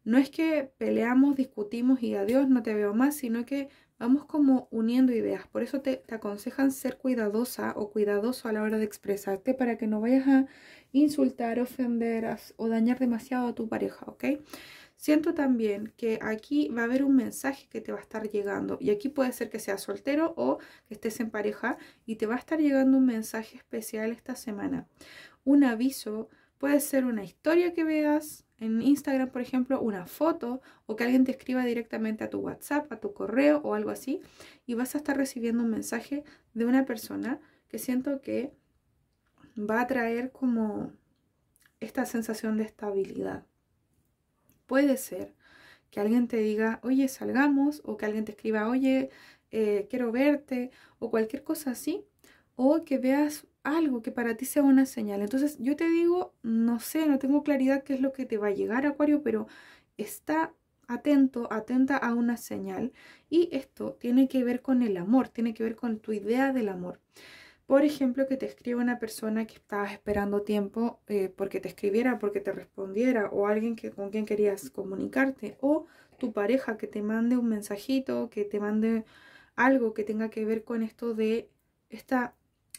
no es que peleamos, discutimos y adiós, no te veo más, sino que vamos como uniendo ideas. Por eso te, te, aconsejan ser cuidadosa o cuidadoso a la hora de expresarte para que no vayas a insultar, ofender o dañar demasiado a tu pareja, ¿ok? Siento también que aquí va a haber un mensaje que te va a estar llegando y aquí puede ser que seas soltero o que estés en pareja y te va a estar llegando un mensaje especial esta semana. Un aviso, puede ser una historia que veas en Instagram, por ejemplo, una foto o que alguien te escriba directamente a tu WhatsApp, a tu correo o algo así y vas a estar recibiendo un mensaje de una persona que siento que va a traer como esta sensación de estabilidad Puede ser que alguien te diga, oye, salgamos, o que alguien te escriba, oye, eh, quiero verte, o cualquier cosa así, o que veas algo que para ti sea una señal. Entonces yo te digo, no sé, no tengo claridad qué es lo que te va a llegar, Acuario, pero está atento, atenta a una señal. Y esto tiene que ver con el amor, tiene que ver con tu idea del amor. Por ejemplo, que te escriba una persona que estabas esperando tiempo eh, porque te escribiera, porque te respondiera, o alguien con quien querías comunicarte, o tu pareja que te mande un mensajito, que te mande algo que tenga que ver con esto de esta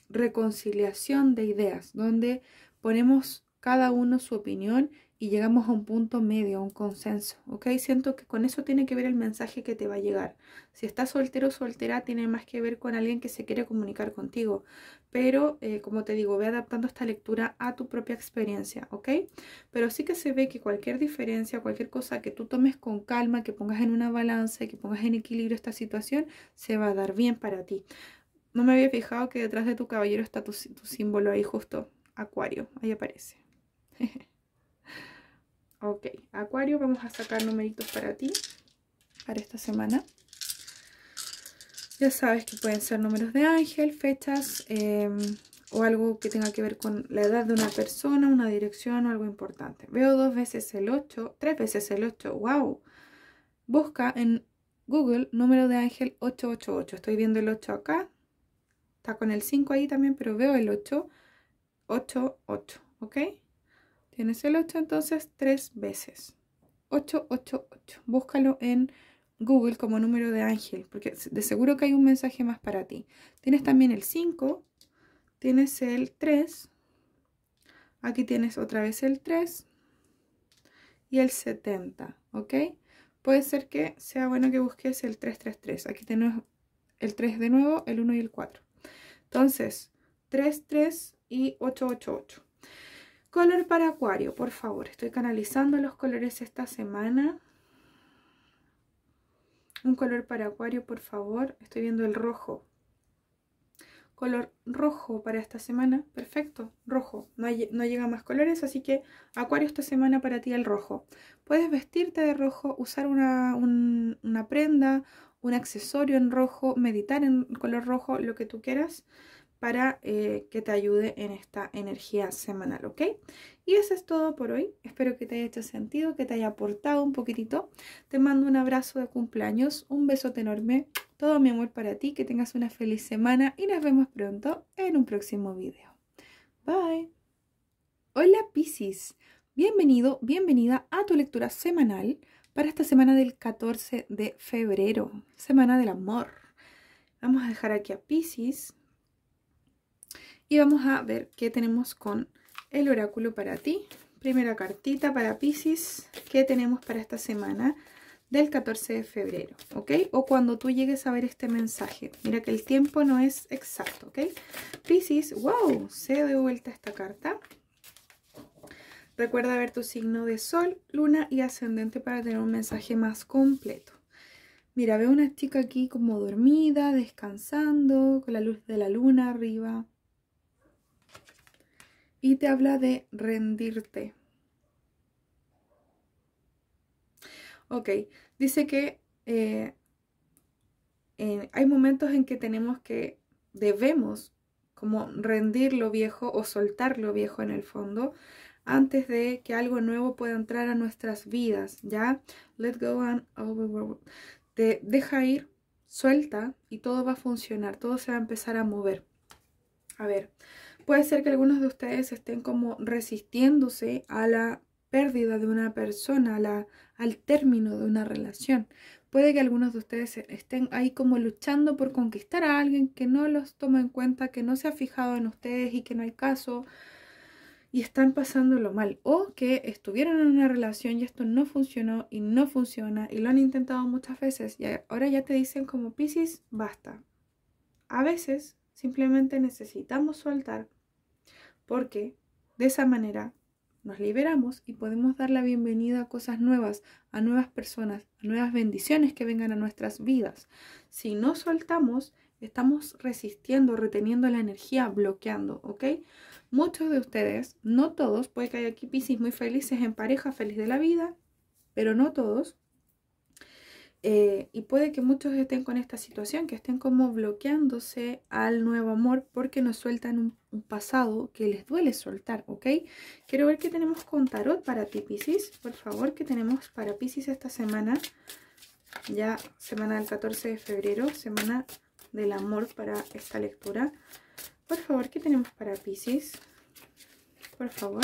reconciliación de ideas, donde ponemos cada uno su opinión y llegamos a un punto medio, a un consenso, ¿ok? Siento que con eso tiene que ver el mensaje que te va a llegar. Si estás soltero o soltera, tiene más que ver con alguien que se quiere comunicar contigo. Pero, eh, como te digo, ve adaptando esta lectura a tu propia experiencia, ¿ok? Pero sí que se ve que cualquier diferencia, cualquier cosa que tú tomes con calma, que pongas en una balanza, que pongas en equilibrio esta situación, se va a dar bien para ti. No me había fijado que detrás de tu caballero está tu, tu símbolo ahí justo, acuario, ahí aparece. Ok, Acuario, vamos a sacar numeritos para ti, para esta semana. Ya sabes que pueden ser números de ángel, fechas em, o algo que tenga que ver con la edad de una persona, una dirección o algo importante. Veo dos veces el 8, tres veces el 8, wow. Busca en Google número de ángel 888. Estoy viendo el 8 acá, está con el 5 ahí también, pero veo el 8, 8, 8, ¿ok? Tienes el 8 entonces tres veces. 888. Búscalo en Google como número de ángel, porque de seguro que hay un mensaje más para ti. Tienes también el 5, tienes el 3, aquí tienes otra vez el 3 y el 70, ¿ok? Puede ser que sea bueno que busques el 333. Aquí tenemos el 3 de nuevo, el 1 y el 4. Entonces, 33 y 888. Color para acuario, por favor. Estoy canalizando los colores esta semana. Un color para acuario, por favor. Estoy viendo el rojo. Color rojo para esta semana. Perfecto, rojo. No, llega llegan más colores, así que acuario esta semana para ti el rojo. Puedes vestirte de rojo, usar una prenda, un accesorio en rojo, meditar en color rojo, lo que tú quieras para eh, que te ayude en esta energía semanal, ¿ok? Y eso es todo por hoy. Espero que te haya hecho sentido, que te haya aportado un poquitito. Te mando un abrazo de cumpleaños, un besote enorme, todo mi amor para ti, que tengas una feliz semana y nos vemos pronto en un próximo video. Bye. Hola Piscis, bienvenido, bienvenida a tu lectura semanal para esta semana del 14 de febrero, semana del amor. Vamos a dejar aquí a Piscis. Y vamos a ver qué tenemos con el oráculo para ti. Primera cartita para Pisces ¿Qué tenemos para esta semana del 14 de febrero, ¿ok? O cuando tú llegues a ver este mensaje. Mira que el tiempo no es exacto, ¿ok? Pisces, wow, se dio vuelta esta carta. Recuerda ver tu signo de sol, luna y ascendente para tener un mensaje más completo. Mira, veo una chica aquí como dormida, descansando, con la luz de la luna arriba y te habla de rendirte. Ok, dice que eh, hay momentos en que tenemos que, debemos como rendir lo viejo o soltar lo viejo en el fondo antes de que algo nuevo pueda entrar a nuestras vidas, ¿ya? Let go and overwhelm. Te deja ir, suelta y todo va a funcionar, todo se va a empezar a mover. A ver, Puede ser que algunos de ustedes estén como resistiéndose a la pérdida de una persona, al término de una relación. Puede que algunos de ustedes estén ahí como luchando por conquistar a alguien que no los toma en cuenta, que no se ha fijado en ustedes y que no hay caso y están pasándolo mal. O que estuvieron en una relación y esto no funcionó y no funciona y lo han intentado muchas veces y ahora ya te dicen como Piscis, basta. A veces simplemente necesitamos soltar porque de esa manera nos liberamos y podemos dar la bienvenida a cosas nuevas, a nuevas personas, a nuevas bendiciones que vengan a nuestras vidas. Si no soltamos, estamos resistiendo, reteniendo la energía, bloqueando, ¿ok? Muchos de ustedes, no todos, puede que haya aquí piscis muy felices en pareja, feliz de la vida, pero no todos, eh, y puede que muchos estén con esta situación, que estén como bloqueándose al nuevo amor porque nos sueltan un, pasado que les duele soltar, ¿ok? Quiero ver qué tenemos con tarot para ti, Pisces. Por favor, ¿qué tenemos para Pisces esta semana? Ya semana del 14 de febrero, semana del amor para esta lectura. Por favor, ¿qué tenemos para Pisces? Por favor.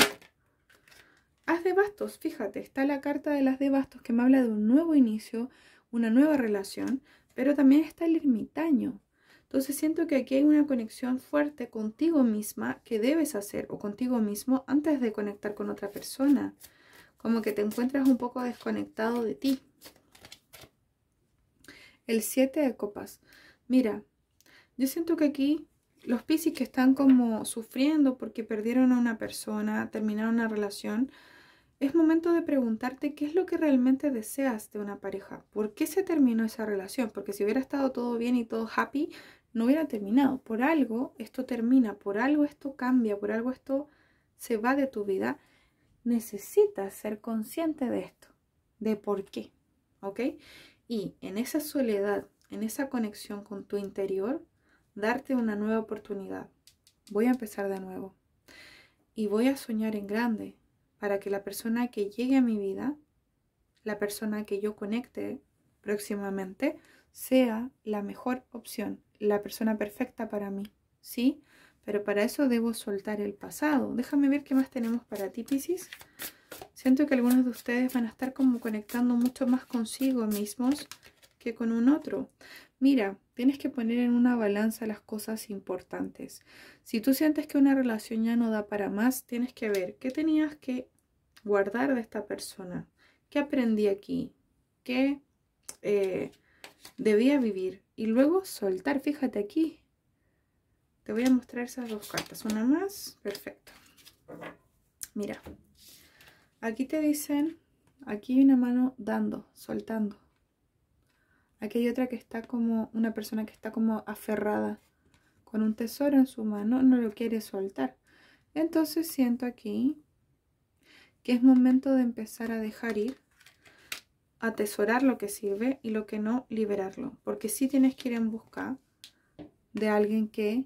Haz de bastos, fíjate, está la carta de las de bastos que me habla de un nuevo inicio, una nueva relación, pero también está el ermitaño. Entonces siento que aquí hay una conexión fuerte contigo misma que debes hacer o contigo mismo antes de conectar con otra persona. Como que te encuentras un poco desconectado de ti. El 7 de copas. Mira, yo siento que aquí los piscis que están como sufriendo porque perdieron a una persona, terminaron una relación, es momento de preguntarte qué es lo que realmente deseas de una pareja. ¿Por qué se terminó esa relación? Porque si hubiera estado todo bien y todo happy, no hubiera terminado. Por algo esto termina, por algo esto cambia, por algo esto se va de tu vida. Necesitas ser consciente de esto, de por qué. ¿Ok? Y en esa soledad, en esa conexión con tu interior, darte una nueva oportunidad. Voy a empezar de nuevo. Y voy a soñar en grande para que la persona que llegue a mi vida, la persona que yo conecte próximamente, sea la mejor opción, la persona perfecta para mí, ¿sí? Pero para eso debo soltar el pasado. Déjame ver qué más tenemos para ti, Pisces. Siento que algunos de ustedes van a estar como conectando mucho más consigo mismos que con un otro. Mira, tienes que poner en una balanza las cosas importantes. Si tú sientes que una relación ya no da para más, tienes que ver qué tenías que guardar de esta persona? ¿Qué aprendí aquí? ¿Qué eh, debía vivir? Y luego soltar, fíjate aquí. Te voy a mostrar esas dos cartas. Una más, perfecto. Mira, aquí te dicen, aquí hay una mano dando, soltando. Aquí hay otra que está como, una persona que está como aferrada con un tesoro en su mano, no lo quiere soltar. Entonces siento aquí que es momento de empezar a dejar ir, atesorar lo que sirve y lo que no, liberarlo. Porque si sí tienes que ir en busca de alguien que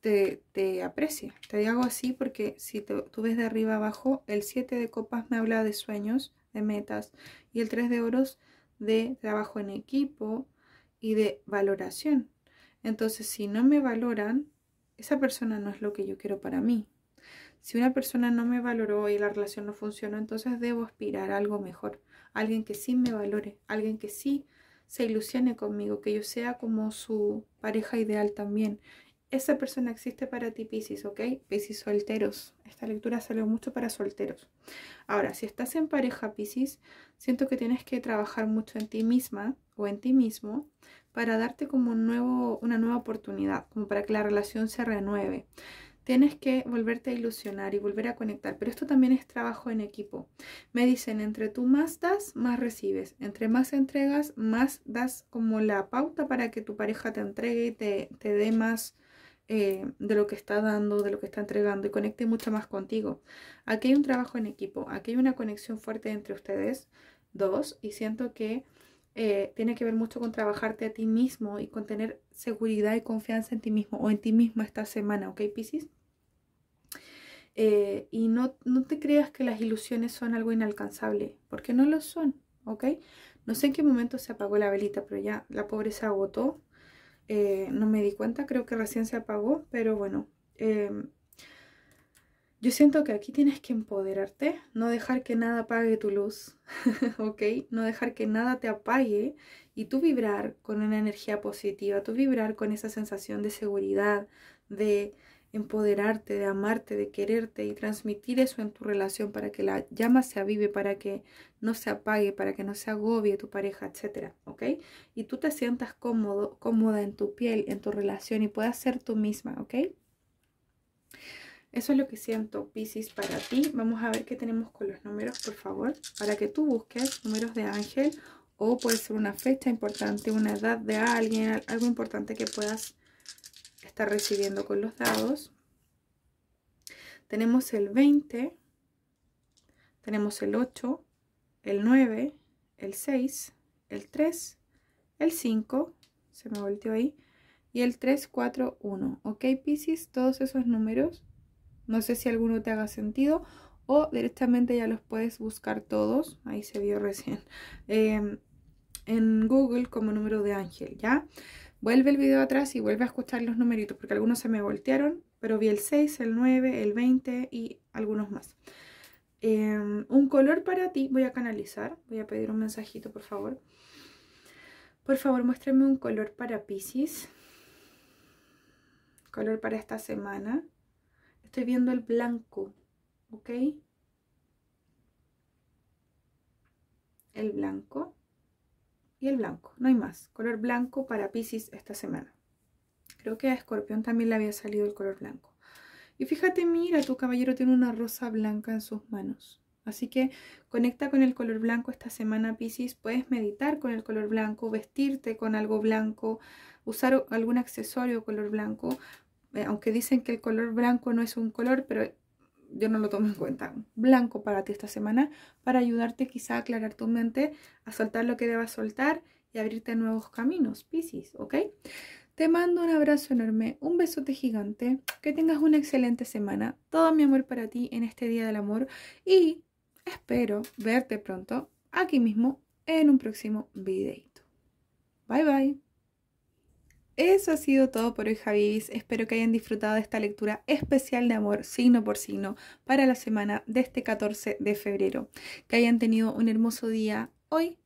te, te aprecie. Te digo así porque si tú ves de arriba abajo, el 7 de copas me habla de sueños, de metas, y el 3 de oros de trabajo en equipo y de valoración. Entonces, si no me valoran, esa persona no es lo que yo quiero para mí. Si una persona no me valoró y la relación no funcionó, entonces debo aspirar a algo mejor, alguien que sí me valore, alguien que sí se ilusione conmigo, que yo sea como su pareja ideal también. Esa persona existe para ti, Pisces, ¿ok? Pisces solteros. Esta lectura salió mucho para solteros. Ahora, si estás en pareja, Pisces, siento que tienes que trabajar mucho en ti misma o en ti mismo para darte como un nuevo, una nueva oportunidad, como para que la relación se renueve. Tienes que volverte a ilusionar y volver a conectar, pero esto también es trabajo en equipo. Me dicen, entre tú más das, más recibes. Entre más entregas, más das como la pauta para que tu pareja te entregue y te, te dé más eh, de lo que está dando, de lo que está entregando y conecte mucho más contigo. Aquí hay un trabajo en equipo, aquí hay una conexión fuerte entre ustedes dos y siento que eh, tiene que ver mucho con trabajarte a ti mismo y con tener seguridad y confianza en ti mismo o en ti mismo esta semana, ¿ok, Pisces? Eh, y no, te creas que las ilusiones son algo inalcanzable, porque no lo son, ¿ok? No sé en qué momento se apagó la velita, pero ya la pobre se agotó. Eh, no me di cuenta, creo que recién se apagó, pero bueno, em, yo siento que aquí tienes que empoderarte, no dejar que nada apague tu luz, ¿ok? No dejar que nada te apague y tú vibrar con una energía positiva, tú vibrar con esa sensación de seguridad, de empoderarte, de amarte, de quererte y transmitir eso en tu relación para que la llama se avive, para que no se apague, para que no se agobie tu pareja, etcétera, ¿ok? Y tú te sientas cómodo, cómoda en tu piel, en tu relación y puedas ser tú misma, ¿ok? Eso es lo que siento, Pisces, para ti. Vamos a ver qué tenemos con los números, por favor, para que tú busques números de ángel o puede ser una fecha importante, una edad de alguien, algo importante que puedas estar recibiendo con los dados. Tenemos el 20, tenemos el 8, el 9, el 6, el 3, el 5, se me volteó ahí, y el 3, 4, 1. ¿Ok, Pisces? Todos esos números no sé si alguno te haga sentido o directamente ya los puedes buscar todos. Ahí se vio recién. Em, en Google como número de ángel, ¿ya? Vuelve el video atrás y vuelve a escuchar los numeritos porque algunos se me voltearon, pero vi el 6, el 9, el 20 y algunos más. Em, un color para ti, voy a canalizar, voy a pedir un mensajito, por favor. Por favor, muéstrame un color para Pisces. Color para esta semana estoy viendo el blanco, ¿ok? El blanco y el blanco, no hay más. Color blanco para Pisces esta semana. Creo que a Escorpión también le había salido el color blanco. Y fíjate, mira, tu caballero tiene una rosa blanca en sus manos. Así que conecta con el color blanco esta semana, Piscis Puedes meditar con el color blanco, vestirte con algo blanco, usar algún accesorio color blanco eh, aunque dicen que el color blanco no es un color, pero yo no lo tomo en cuenta. Blanco para ti esta semana, para ayudarte quizá a aclarar tu mente, a soltar lo que debas soltar y abrirte nuevos caminos, Piscis, ¿ok? Te mando un abrazo enorme, un besote gigante, que tengas una excelente semana, todo mi amor para ti en este Día del Amor y espero verte pronto aquí mismo en un próximo videito. Bye bye. Eso ha sido todo por hoy, Javis. Espero que hayan disfrutado de esta lectura especial de amor signo por signo para la semana de este 14 de febrero. Que hayan tenido un hermoso día hoy,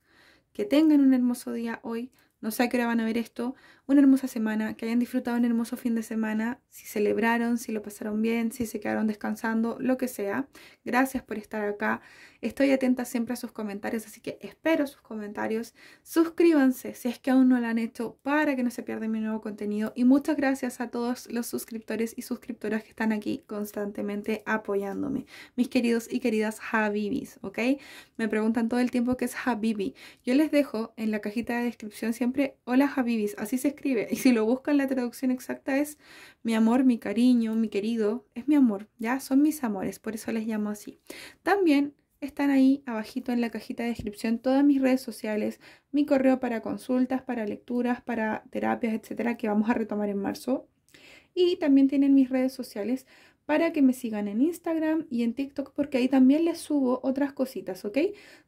que tengan un hermoso día hoy. No sé a qué hora van a ver esto. Una hermosa semana, que hayan disfrutado un hermoso fin de semana, si celebraron, si lo pasaron bien, si se quedaron descansando, lo que sea. Gracias por estar acá. Estoy atenta siempre a sus comentarios, así que espero sus comentarios. Suscríbanse si es que aún no lo han hecho para que no se pierda mi nuevo contenido. Y muchas gracias a todos los suscriptores y suscriptoras que están aquí constantemente apoyándome. Mis queridos y queridas Habibis, ¿ok? Me preguntan todo el tiempo qué es Habibi. Yo les dejo en la cajita de descripción siempre hola Javibis, así se escribe. Y si lo buscan, la traducción exacta es mi amor, mi cariño, mi querido, es mi amor, ya son mis amores, por eso les llamo así. También están ahí abajito en la cajita de descripción todas mis redes sociales, mi correo para consultas, para lecturas, para terapias, etcétera, que vamos a retomar en marzo. Y también tienen mis redes sociales para que me sigan en Instagram y en TikTok porque ahí también les subo otras cositas, ¿ok?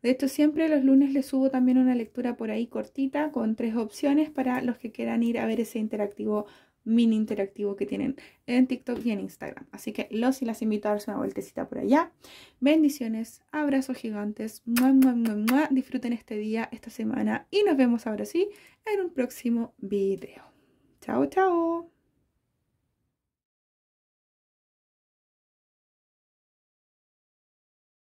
De hecho, siempre los lunes les subo también una lectura por ahí cortita con tres opciones para los que quieran ir a ver ese interactivo, mini interactivo que tienen en TikTok y en Instagram. Así que los y las invito a darse una vueltecita por allá. Bendiciones, abrazos gigantes, mua, disfruten este día, esta semana y nos vemos ahora sí en un próximo video. Chao, chao.